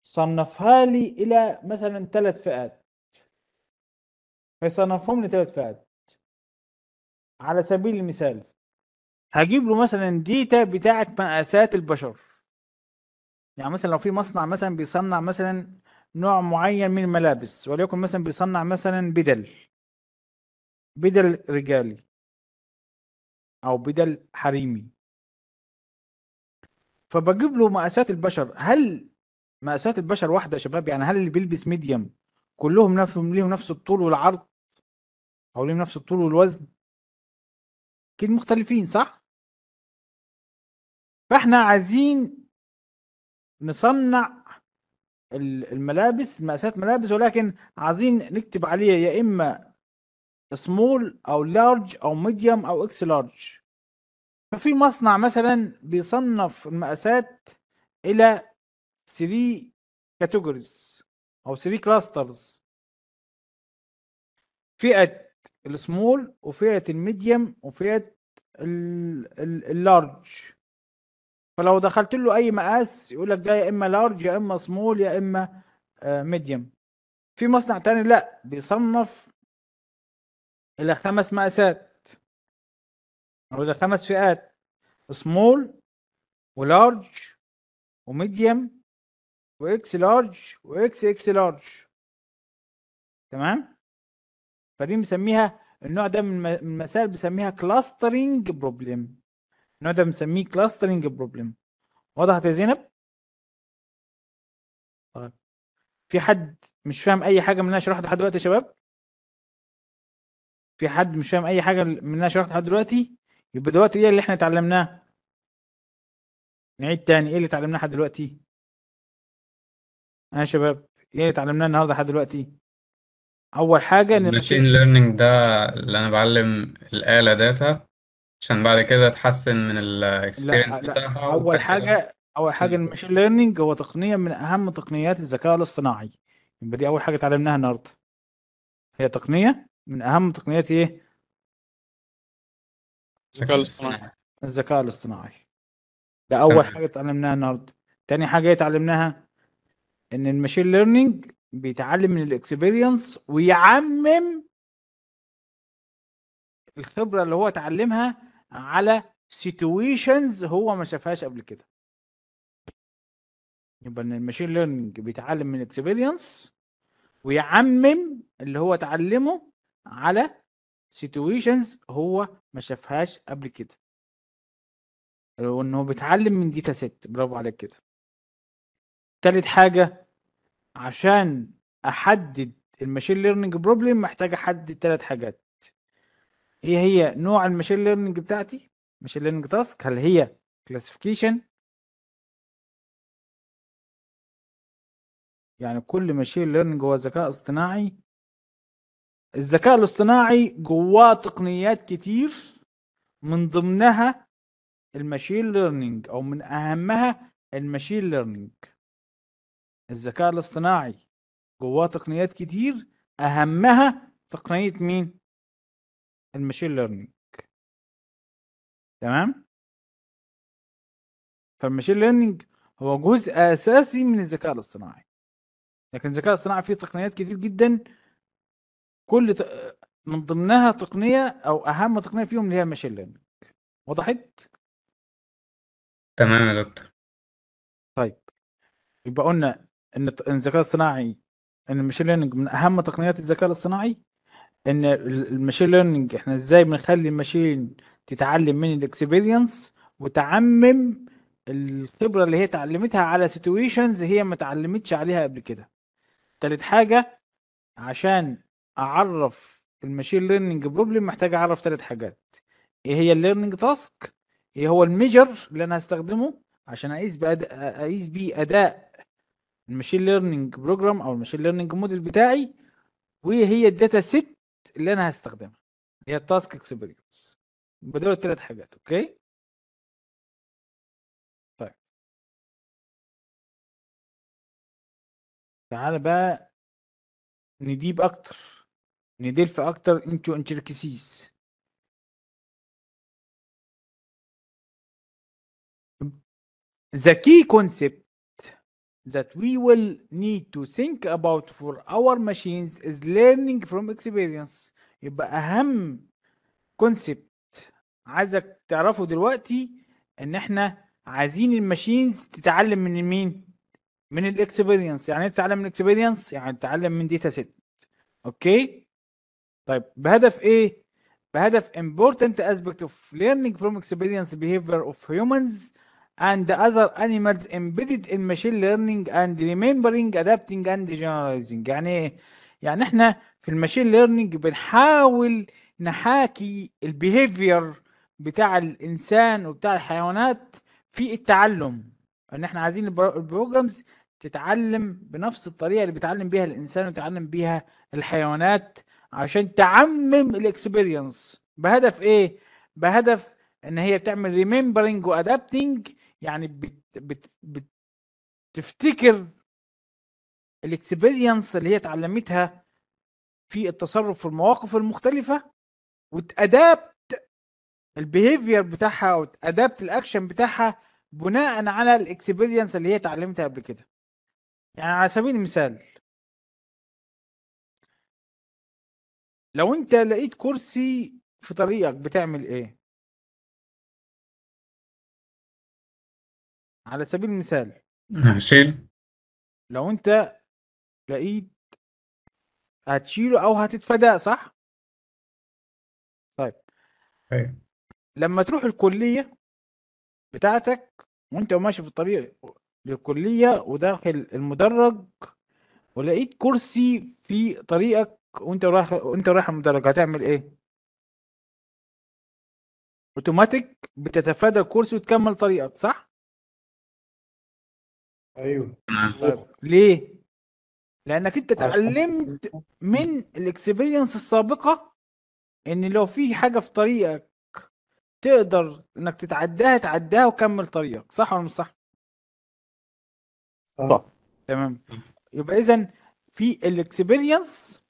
صنفها لي إلى مثلا ثلاث فئات فيصنفهم ثلاث فئات على سبيل المثال هجيب له مثلا ديتا بتاعت مقاسات البشر يعني مثلا لو في مصنع مثلا بيصنع مثلا نوع معين من الملابس وليكن مثلا بيصنع مثلا بدل بدل رجالي او بدل حريمي فبجيب له مقاسات البشر هل مقاسات البشر واحده يا شباب يعني هل اللي بيلبس ميديم كلهم ليهم نفس الطول والعرض او ليهم نفس الطول والوزن اكيد مختلفين صح فاحنا عايزين نصنع الملابس مقاسات ملابس ولكن عايزين نكتب عليها يا اما سمول او لارج او ميديوم او اكس لارج ففي مصنع مثلا بيصنف المقاسات الى 3 كاتيجوريز او 3 كلاسترز فئه السمول وفئه الميديوم وفئه اللارج فلو دخلت له اي مقاس يقول لك ده يا اما لارج يا اما سمول يا اما ميديوم آه، في مصنع تاني لا بيصنف الى خمس مقاسات او الى خمس فئات سمول ولارج وميديوم واكس لارج واكس اكس لارج تمام فدي بنسميها النوع ده من المسائل بنسميها كلاسترنج بروبلم النوع ده بنسميه كلاسترنج بروبلم وضحت يا زينب؟ طيب في حد مش فاهم اي حاجه من اللي انا شرحته لحد دلوقتي يا شباب؟ في حد مش فاهم اي حاجه من اللي انا شرحته لحد دلوقتي؟ يبقى دلوقتي ايه اللي احنا اتعلمناه؟ نعيد تاني ايه اللي اتعلمناه لحد دلوقتي؟ ها يا شباب ايه اللي اتعلمناه النهارده لحد دلوقتي؟ اول حاجه ان الماشين ليرنينج ده اللي انا بعلم الاله داتا عشان بعد كده تحسن من الاكسبيرينس بتاعها اول حاجه اول حاجه المشين ليرنينج هو تقنيه من اهم تقنيات الذكاء الاصطناعي يبقى دي اول حاجه اتعلمناها النهارده هي تقنيه من اهم تقنيات ايه الذكاء الاصطناعي الذكاء الاصطناعي ده اول حاجه اتعلمناها النهارده تاني حاجه اتعلمناها ان المشين ليرنينج بيتعلم من الاكسبيرينس ويعمم الخبره اللي هو اتعلمها على سيتويشنز هو ما شافهاش قبل كده يبقى ان الماشين ليرنينج بيتعلم من اكسبيرينس ويعمم اللي هو اتعلمه على سيتويشنز هو ما شافهاش قبل كده وان هو بيتعلم من ديتا سيت برافو عليك كده تالت حاجه عشان احدد الماشين ليرنينج بروبلم محتاج احدد تلات حاجات هي إيه هي نوع الماشين ليرنينج بتاعتي ماشين ليرنينج تاسك هل هي كلاسيفيكيشن يعني كل ماشين ليرنينج هو ذكاء اصطناعي الذكاء الاصطناعي جواه تقنيات كتير من ضمنها الماشين ليرنينج او من اهمها الماشين ليرنينج الذكاء الاصطناعي جواه تقنيات كتير اهمها تقنية مين المشين ليرنينج تمام فالمشين ليرنينج هو جزء اساسي من الذكاء الاصطناعي لكن الذكاء الاصطناعي فيه تقنيات كتير جدا كل ت... من ضمنها تقنيه او اهم تقنيه فيهم اللي هي المشين ليرنينج وضحت تمام يا دكتور طيب يبقى قلنا ان الذكاء الصناعي ان المشين ليرنينج من اهم تقنيات الذكاء الاصطناعي ان الماشين ليرنينج احنا ازاي بنخلي الماشين تتعلم من الاكسبيرينس وتعمم الخبره اللي هي اتعلمتها على سيتويشنز هي ما اتعلمتش عليها قبل كده تالت حاجه عشان اعرف الماشين ليرنينج بروبلم محتاج اعرف ثلاث حاجات ايه هي الليرنينج تاسك ايه هو الميجر اللي انا هستخدمه عشان اقيس بأد... اقيس بيه اداء الماشين ليرنينج بروجرام او الماشين ليرنينج موديل بتاعي وايه هي الداتا سيت اللي انا هستخدمها هي التاسك اكسبيرينس بدور الثلاث حاجات اوكي طيب تعال بقى نديب اكتر ندلف اكتر انتو انتركسيز ذا كي كونسبت that we will need to think about for our machines is learning from experience يبقى أهم concept عايزك تعرفه دلوقتي إن إحنا عايزين الماشينز تتعلم من مين؟ من الاكسبيرينس يعني ايه تتعلم من الاكسبيرينس؟ يعني تتعلم من داتا سيت اوكي؟ طيب بهدف ايه؟ بهدف important aspect of learning from experience behavior of humans and other animals embedded in machine learning and remembering adapting and generalizing يعني ايه يعني احنا في الماشين ليرنينج بنحاول نحاكي البيهيفير بتاع الانسان وبتاع الحيوانات في التعلم ان احنا عايزين البروجرامز تتعلم بنفس الطريقه اللي بيتعلم بيها الانسان وتعلم بيها الحيوانات عشان تعمم الاكسبيرينس بهدف ايه بهدف ان هي بتعمل ريمبرنج وادابتنج يعني بت بت بت تفتكر الاكسبيرينس اللي هي اتعلمتها في التصرف في المواقف المختلفة وتأدابت البيهيفير بتاعها او تأدابت الاكشن بتاعها بناء على الاكسبيرينس اللي هي اتعلمتها قبل كده يعني على سبيل المثال لو انت لقيت كرسي في طريقك بتعمل ايه على سبيل المثال هشيل لو انت لقيت هتشيله او هتتفاداه صح؟ طيب هي. طيب. لما تروح الكليه بتاعتك وانت ماشي في الطريق للكليه وداخل المدرج ولقيت كرسي في طريقك وانت رايح وانت رايح المدرج هتعمل ايه؟ اوتوماتيك بتتفادى الكرسي وتكمل طريقك صح؟ ايوه طيب. ليه؟ لانك انت طيب. تعلمت من الاكسبيرينس السابقه ان لو في حاجه في طريقك تقدر انك تتعداها تعداها وكمل طريقك صح ولا مش صح؟ صح تمام يبقى اذا في الاكسبيرينس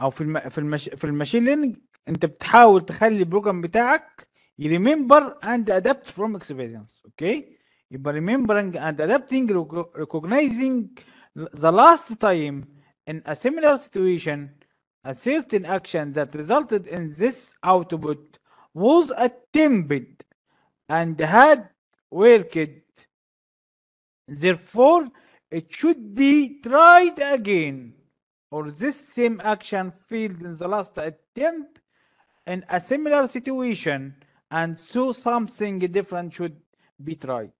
او في الم... في المش... في الماشين ليرنينج انت بتحاول تخلي البروجرام بتاعك يريمبر اند ادابت فروم اكسبيرينس اوكي by remembering and adapting, recognizing the last time in a similar situation, a certain action that resulted in this output was attempted and had worked. Therefore, it should be tried again, or this same action failed in the last attempt in a similar situation, and so something different should be tried.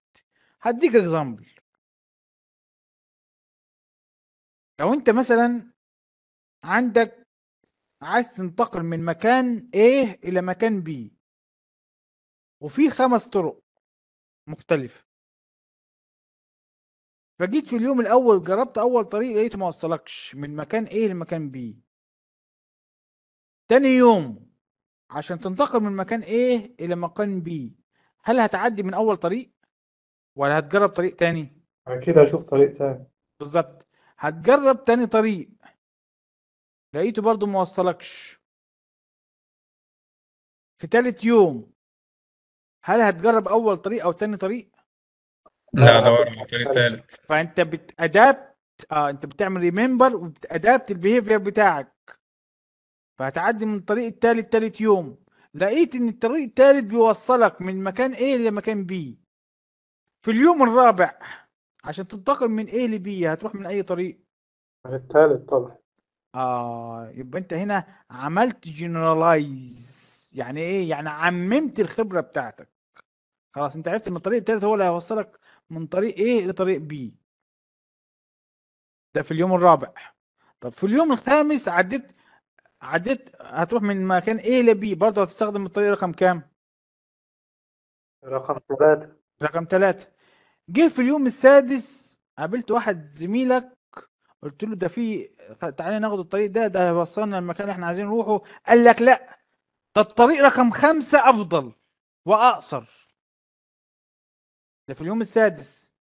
هديك اكزامبل لو انت مثلا عندك عايز تنتقل من مكان A الى مكان B وفي خمس طرق مختلفة فجيت في اليوم الاول جربت اول طريق لقيته ما وصلكش من مكان A لمكان B تاني يوم عشان تنتقل من مكان A الى مكان B هل هتعدي من اول طريق ولا هتجرب طريق تاني اكيد هشوف طريق تاني بالظبط هتجرب تاني طريق لقيته برضو ما وصلكش في تالت يوم هل هتجرب اول طريق او تاني طريق لا هدور على طريق تالت فانت بتادابت اه انت بتعمل ريمبر وبتادابت البيهيفير بتاعك فهتعدي من الطريق التالت تالت يوم لقيت ان الطريق التالت بيوصلك من مكان ايه لمكان B في اليوم الرابع عشان تنتقل من A ل B هتروح من أي طريق؟ الثالث طبعا آه يبقى أنت هنا عملت جنرالايز يعني إيه؟ يعني عممت الخبرة بتاعتك خلاص أنت عرفت إن الطريق الثالث هو اللي هيوصلك من طريق A لطريق B ده في اليوم الرابع طب في اليوم الخامس عديت عديت هتروح من مكان A ل B برضه هتستخدم الطريق رقم كام؟ رقم ثلاثة رقم ثلاثة جه في اليوم السادس قابلت واحد زميلك قلت له ده في تعالى ناخد الطريق ده ده هيوصلنا المكان اللي احنا عايزين نروحه قال لك لا ده الطريق رقم خمسة أفضل وأقصر ده في اليوم السادس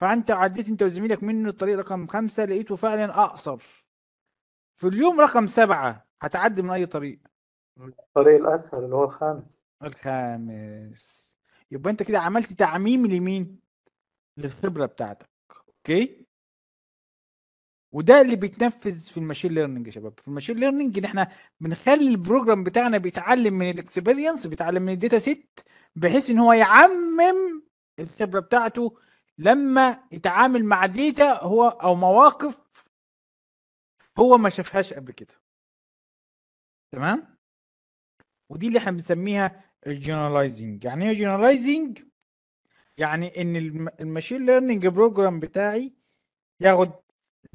فأنت عديت أنت وزميلك منه الطريق رقم خمسة لقيته فعلا أقصر في اليوم رقم سبعة هتعدي من أي طريق؟ الطريق الأسهل اللي هو الخامس الخامس يبقى انت كده عملت تعميم لمين للخبره بتاعتك اوكي وده اللي بيتنفذ في الماشين ليرنينج يا شباب في الماشين ليرنينج ان احنا بنخلي البروجرام بتاعنا بيتعلم من الاكسبيرينس بيتعلم من الداتا سيت بحيث ان هو يعمم الخبره بتاعته لما يتعامل مع ديتا هو او مواقف هو ما شافهاش قبل كده تمام ودي اللي احنا بنسميها الجنرالايزنج يعني ايه جنرالايزنج يعني ان الماشين ليرنينج بروجرام بتاعي ياخد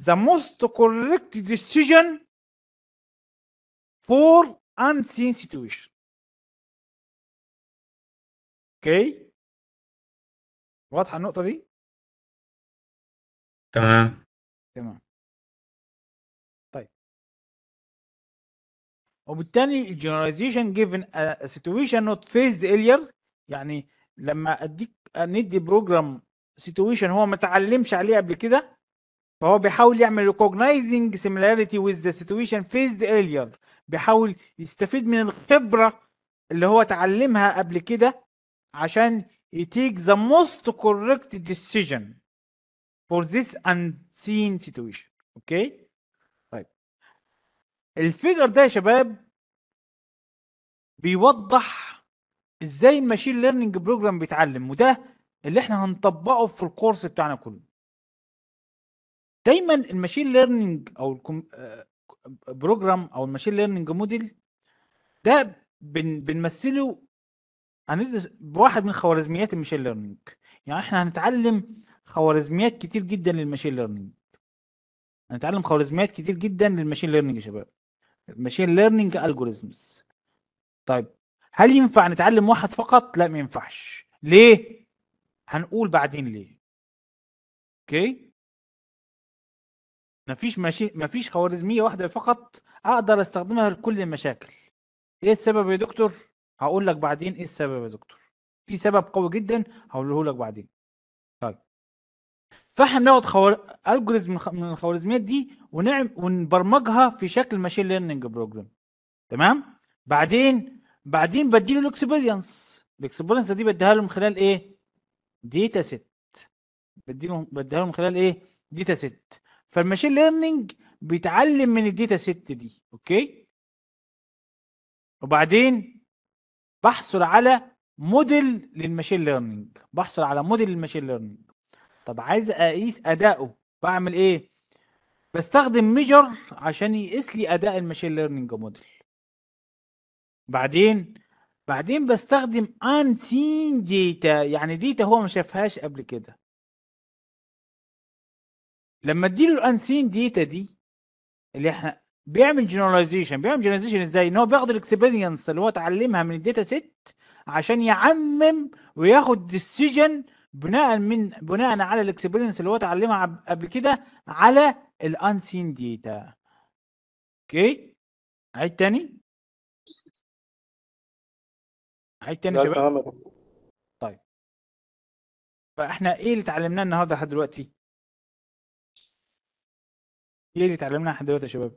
the most correct decision for unseen سيتويشن اوكي واضحه النقطه دي تمام تمام وبالتالي الجنراليزيشن جيفن سيتويشن نوت فيز earlier يعني لما اديك ندي بروجرام سيتويشن هو ما اتعلمش عليه قبل كده فهو بيحاول يعمل recognizing similarity with the situation فيزد earlier بيحاول يستفيد من الخبرة اللي هو اتعلمها قبل كده عشان يتيك the most correct decision for this unseen situation اوكي okay? الفيجر ده يا شباب بيوضح ازاي الماشين ليرنينج بروجرام بيتعلم وده اللي احنا هنطبقه في الكورس بتاعنا كله دايما الماشين ليرنينج او الكم... بروجرام آه، او الماشين ليرنينج موديل ده بن... بنمثله هندرس بواحد من خوارزميات الماشين ليرنينج يعني احنا هنتعلم خوارزميات كتير جدا للماشين ليرنينج هنتعلم خوارزميات كتير جدا للماشين ليرنينج يا شباب ماشين ليرنينج الجوريزمز طيب هل ينفع نتعلم واحد فقط لا ما ينفعش ليه هنقول بعدين ليه اوكي مفيش ماشي مفيش خوارزميه واحده فقط اقدر استخدمها لكل المشاكل ايه السبب يا دكتور هقول لك بعدين ايه السبب يا دكتور في سبب قوي جدا هقوله لك بعدين فاحنا بناخد خوار... الجوريزم من الخوارزميات دي ونعم ونبرمجها في شكل ماشين ليرنينج بروجرام تمام بعدين بعدين بديله الاكسبيرينس الاكسبيرينس دي بديها له من خلال ايه داتا سيت بديله بديها له من خلال ايه داتا سيت فالماشين ليرنينج بيتعلم من الداتا سيت دي اوكي وبعدين بحصل على موديل للماشين ليرنينج بحصل على موديل للماشين ليرنينج طب عايز اقيس اداؤه بعمل ايه بستخدم ميجر عشان يقيس لي اداء الماشين ليرنينج موديل بعدين بعدين بستخدم سين ديتا يعني ديتا هو ما شافهاش قبل كده لما اديله الانسين ديتا دي اللي احنا بيعمل جنراليزيشن بيعمل جنراليزيشن ازاي ان هو بياخد الاكسبيرينس اللي هو اتعلمها من الداتا سيت عشان يعمم وياخد ديسيجن بناء من بناء على الاكسبيرينس اللي هو اتعلمها قبل كده على الانسين ديتا اوكي عيد تاني عيد تاني شباب طيب فاحنا ايه اللي اتعلمناه النهارده لحد دلوقتي ايه اللي اتعلمناه لحد دلوقتي يا شباب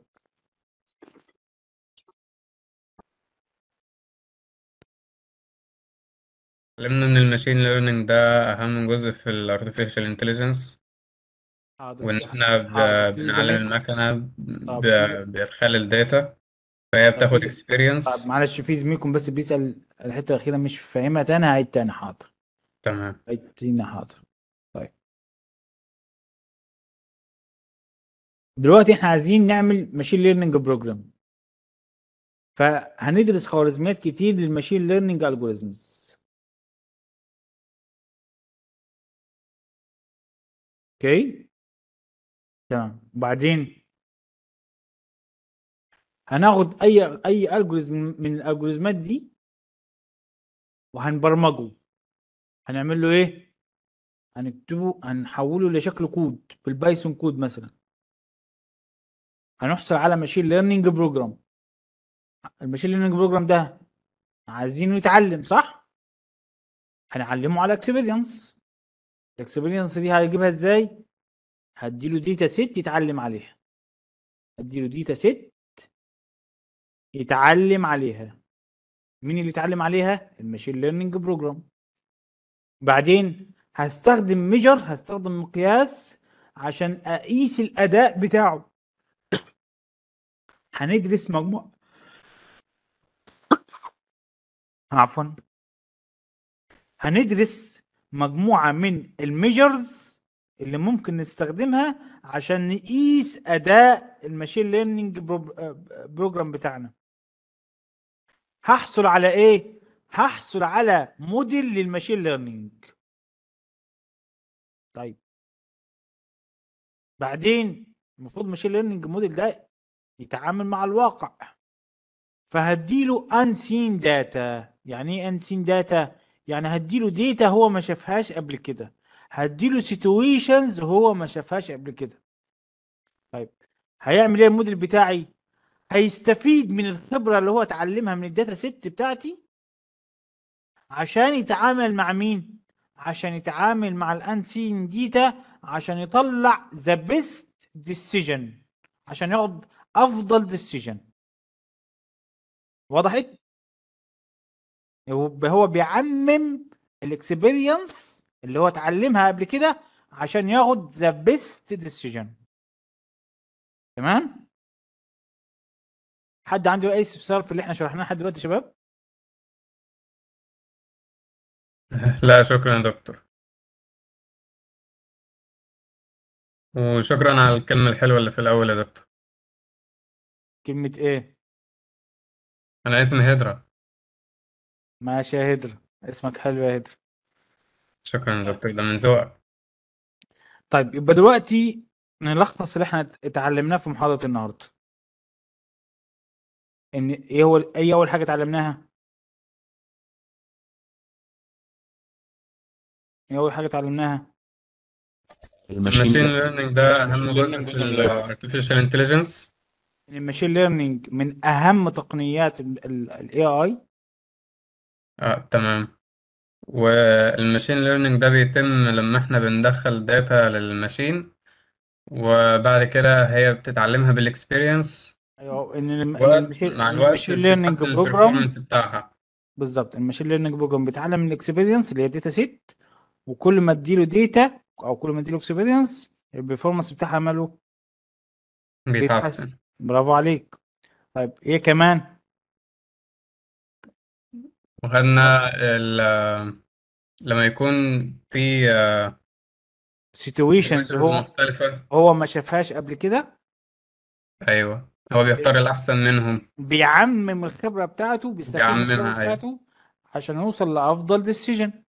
اتكلمنا ان الماشين ليرنينج ده اهم جزء في الارتفيشال انتليجنس حاضر وان احنا بنعلم المكنه بادخال الداتا فهي بتاخد اكسبيرينس معلش في زميلكم بس بيسأل الحتة الأخيرة مش فاهمها تاني هعيد تاني حاضر تمام هعيد تاني حاضر طيب دلوقتي احنا عايزين نعمل ماشين ليرنينج بروجرام فهندرس خوارزميات كتير للماشين ليرنينج الجوريزمز اوكي تمام وبعدين هناخد اي اي الجوريزم من الالجوريزمات دي وهنبرمجه هنعمل له ايه هنكتبه هنحوله لشكل كود بالبايثون كود مثلا هنحصل على ماشين ليرنينج بروجرام الماشين ليرنينج بروجرام ده عايزينه يتعلم صح هنعلمه على اكسبيرينس الاكسبيرينس دي هيجيبها ازاي هديله ديتا ست يتعلم عليها هديله ديتا ست يتعلم عليها مين اللي يتعلم عليها الماشين ليرنينج بروجرام بعدين هستخدم ميجر هستخدم مقياس عشان اقيس الاداء بتاعه هندرس مجموعه عفوا هندرس مجموعه من الميجرز اللي ممكن نستخدمها عشان نقيس اداء الماشين ليرنينج بروجرام بتاعنا هحصل على ايه هحصل على موديل للماشين ليرنينج طيب بعدين المفروض ماشين ليرنينج موديل ده يتعامل مع الواقع فهديله unseen data يعني ايه unseen data يعني هديله ديتا هو ما شافهاش قبل كده هديله سيتويشنز هو ما شافهاش قبل كده طيب هيعمل ايه الموديل بتاعي هيستفيد من الخبره اللي هو اتعلمها من الداتا سيت بتاعتي عشان يتعامل مع مين عشان يتعامل مع الانسين ديتا عشان يطلع ذا بيست ديسيجن عشان ياخد افضل ديسيجن وضحت إيه؟ هو بيعمم الاكسبيرينس اللي هو اتعلمها قبل كده عشان ياخد ذا بيست ديسيجن تمام حد عنده اي استفسار في اللي احنا شرحناه لحد دلوقتي يا شباب لا شكرا يا دكتور وشكرا على الكلمة الحلوة اللي في الأول يا دكتور كلمة إيه؟ أنا اسمي هدرة ماشي يا هدر اسمك حلو يا هدر شكرا لك ده من ذوقك طيب يبقى دلوقتي نلخص اللي احنا اتعلمناه في محاضرة النهارده ان ايه هو ايه اول حاجة اتعلمناها ايه اول حاجة اتعلمناها الماشين ليرنينج ده اهم جزء في الارتفيشال انتليجنس الماشين ليرنينج من اهم تقنيات الاي اي آه تمام والماشين ليرنينج ده بيتم لما احنا بندخل داتا للماشين وبعد كده هي بتتعلمها بالاكسبيرينس ايوه ان الم- الماشين الوقت ليرنينج بروجرام بتاعها بالظبط الماشين ليرنينج بروجرام بيتعلم من الاكسبيرينس اللي هي داتا سيت وكل ما اديله داتا او كل ما اديله اكسبيرينس البرفورمانس بتاعها ماله بيتحسن بيتحسن برافو عليك طيب ايه كمان وخدنا ال- لما يكون في سيتويشنز آه، هو مختلفة هو ما شافهاش قبل كده أيوه هو بيختار إيه. الأحسن منهم بيعمم الخبره بتاعته بيستخدم الخبره أيوة. بتاعته عشان يوصل لافضل ديسيجن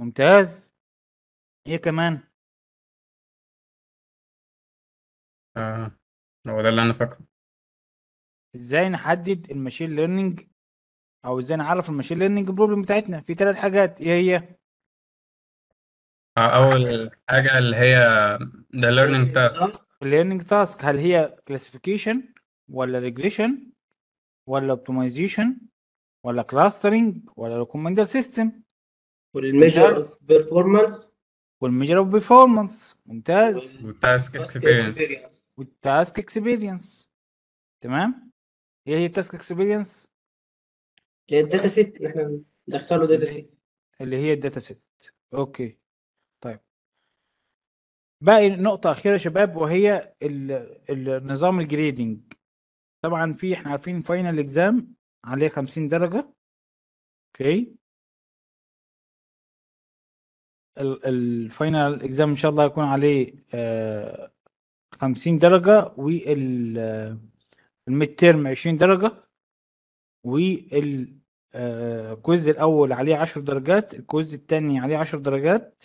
ممتاز ايه كمان آه. هو ده اللي أنا فاكره ازاي نحدد الماشين ليرنينج او ازاي نعرف المشين ليرنينج بروبلم بتاعتنا في ثلاث حاجات ايه هي آه، اول حاجه اللي هي ده ليرنينج تاسك الليرنينج تاسك هل هي كلاسيفيكيشن ولا ريجريشن ولا اوبتمايزيشن ولا كلاسترنج ولا ريكومندر سيستم والميجر اوف بيرفورمانس والميجر اوف بيرفورمانس ممتاز والتاسك اكسبيرينس والتاسك اكسبيرينس تمام ايه هي التاسك اكسبيرينس اللي هي الداتا سيت اللي احنا بندخله داتا اللي هي- سيت اللي هي الداتا سيت اوكي طيب باقي نقطة أخيرة يا شباب وهي ال- النظام الجريدنج طبعا في احنا عارفين فاينل اكزام عليه 50 درجة اوكي الفاينل اكزام ان شاء الله يكون عليه آه، 50 درجة والميد تيرم 20 درجة والجزء آه، الأول عليه عشر درجات الجزء التاني عليه عشر درجات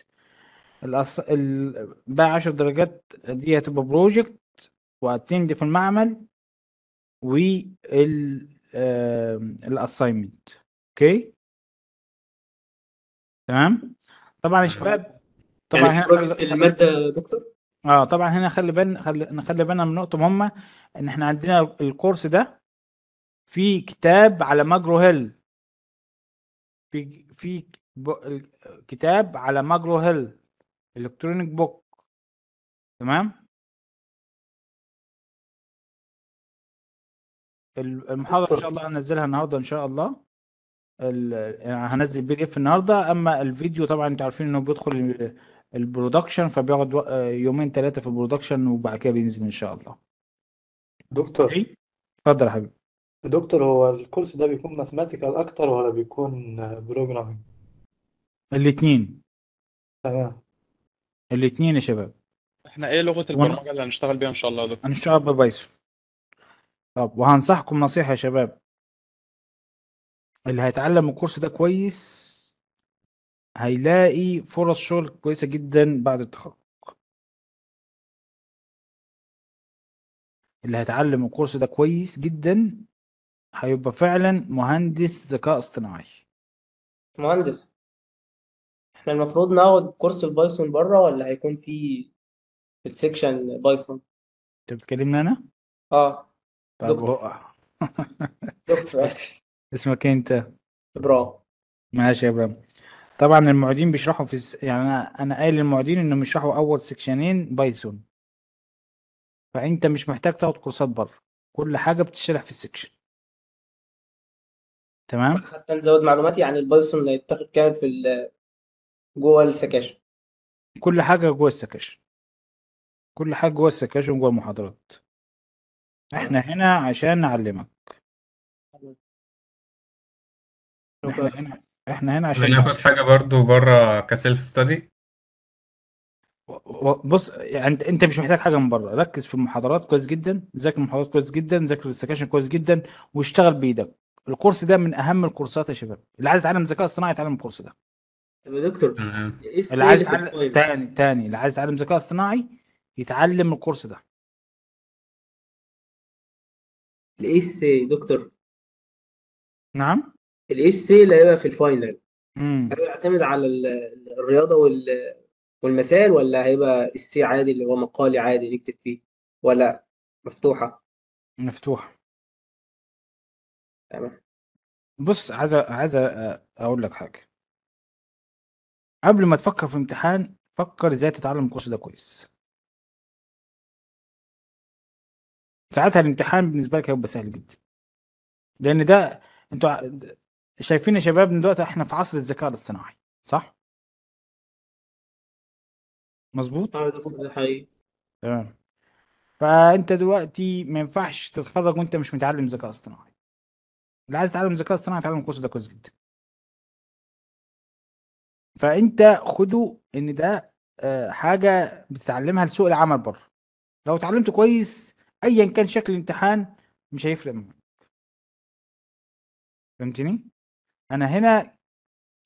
الأص... ال... بقى عشر درجات دي هتبقى بروجكت واتند في المعمل وال آه، الاساينمنت اوكي تمام طبعا يا شباب طبعا يعني هنا الماده يا دكتور اه طبعا هنا خلي بالنا خلي نخلي بالنا من نقطه مهمه ان احنا عندنا الكورس ده في كتاب على ماجرو هيل في في كتاب على ماجرو هيل الكترونيك بوك تمام المحاضره ان شاء الله هنزلها النهارده ان شاء الله ال... يعني هنزل بي دي اف النهارده اما الفيديو طبعا انتوا عارفين انه بيدخل البرودكشن فبيقعد آه، يومين ثلاثه في البرودكشن وبعد كده بينزل ان شاء الله دكتور اتفضل يا حبيبي دكتور هو الكورس ده بيكون ماثماتيكال اكتر ولا بيكون بروجرامينج الاثنين تمام الاثنين يا شباب احنا ايه لغه البرمجه اللي هنشتغل بيها ان شاء الله يا دكتور هنشتغل ببايثون طب وهنصحكم نصيحه يا شباب اللي هيتعلم الكورس ده كويس هيلاقي فرص شغل كويسه جدا بعد التخرج اللي هيتعلم الكورس ده كويس جدا هيبقى فعلا مهندس ذكاء اصطناعي مهندس احنا المفروض ناخد كورس البايثون بره ولا هيكون في السكشن بايثون انت بتكلمني انا اه طب دكتور دكتور اسمك إيه انت ابراهيم ماشي يا ابراهيم طبعا المعيدين بيشرحوا في الس... يعني انا انا قايل للمعيدين انهم يشرحوا اول سكشنين بايثون فانت مش محتاج تاخد كورسات بره كل حاجه بتشرح في السكشن تمام حتى نزود معلوماتي عن يعني البايثون اللي هيتاخد كامل في ال- جوه السكاشن كل حاجه جوه السكاشن كل حاجه جوه السكاشن جوه المحاضرات احنا هنا عشان نعلمك احنا هنا احنا هنا عشان ناخد حاجه برضو بره كسيلف ستادي بص يعني انت مش محتاج حاجه من بره ركز في المحاضرات كويس جدا ذاكر المحاضرات كويس جدا ذاكر السكاشن كويس جدا واشتغل بايدك الكورس ده من اهم الكورسات يا شباب اللي عايز يتعلم الذكاء الاصطناعي يتعلم الكورس ده طب يا دكتور إيه اللي عايز يتعلم تاني تاني اللي عايز يتعلم ذكاء اصطناعي يتعلم الكورس ده الاي سي دكتور نعم الاي سي اللي هيبقى في الفاينل هل يعتمد على الرياضه وال والمسائل ولا هيبقى السي عادي اللي هو مقالي عادي نكتب فيه ولا مفتوحه مفتوحه تمام بص عايز عايز اقول لك حاجه قبل ما تفكر في امتحان فكر ازاي تتعلم الكورس ده كويس ساعتها الامتحان بالنسبه لك هيبقى سهل جدا لان ده انتوا شايفين يا شباب ان دلوقتي احنا في عصر الذكاء الاصطناعي صح مظبوط آه، ده حقيقي تمام فانت دلوقتي ما ينفعش تتخرج وانت مش متعلم ذكاء اصطناعي اللي عايز يتعلم الذكاء الصناعي يتعلم الكورس ده كويس جدا فانت خده ان ده آه، حاجه بتتعلمها لسوق العمل بره لو اتعلمت كويس ايا كان شكل الامتحان مش هيفرق معاك فهمتني انا هنا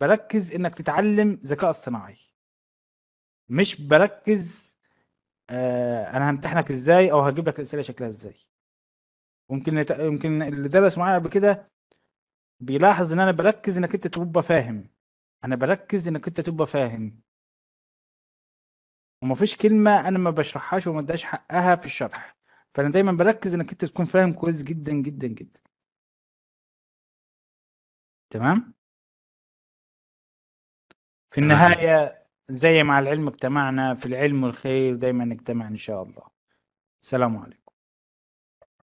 بركز انك تتعلم ذكاء اصطناعي مش بركز آه انا همتحنك ازاي او هجيب لك الاسئله شكلها ازاي ممكن يمكن اللي درس معايا قبل كده بيلاحظ ان انا بركز انك انت تبقى فاهم انا بركز انك انت تبقى فاهم ومفيش كلمه انا ما بشرحهاش وما اداش حقها في الشرح فانا دايما بركز انك انت تكون فاهم كويس جدا جدا جدا تمام في النهايه زي مع العلم اجتمعنا في العلم والخير دايما نجتمع ان شاء الله السلام عليكم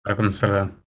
وعليكم السلام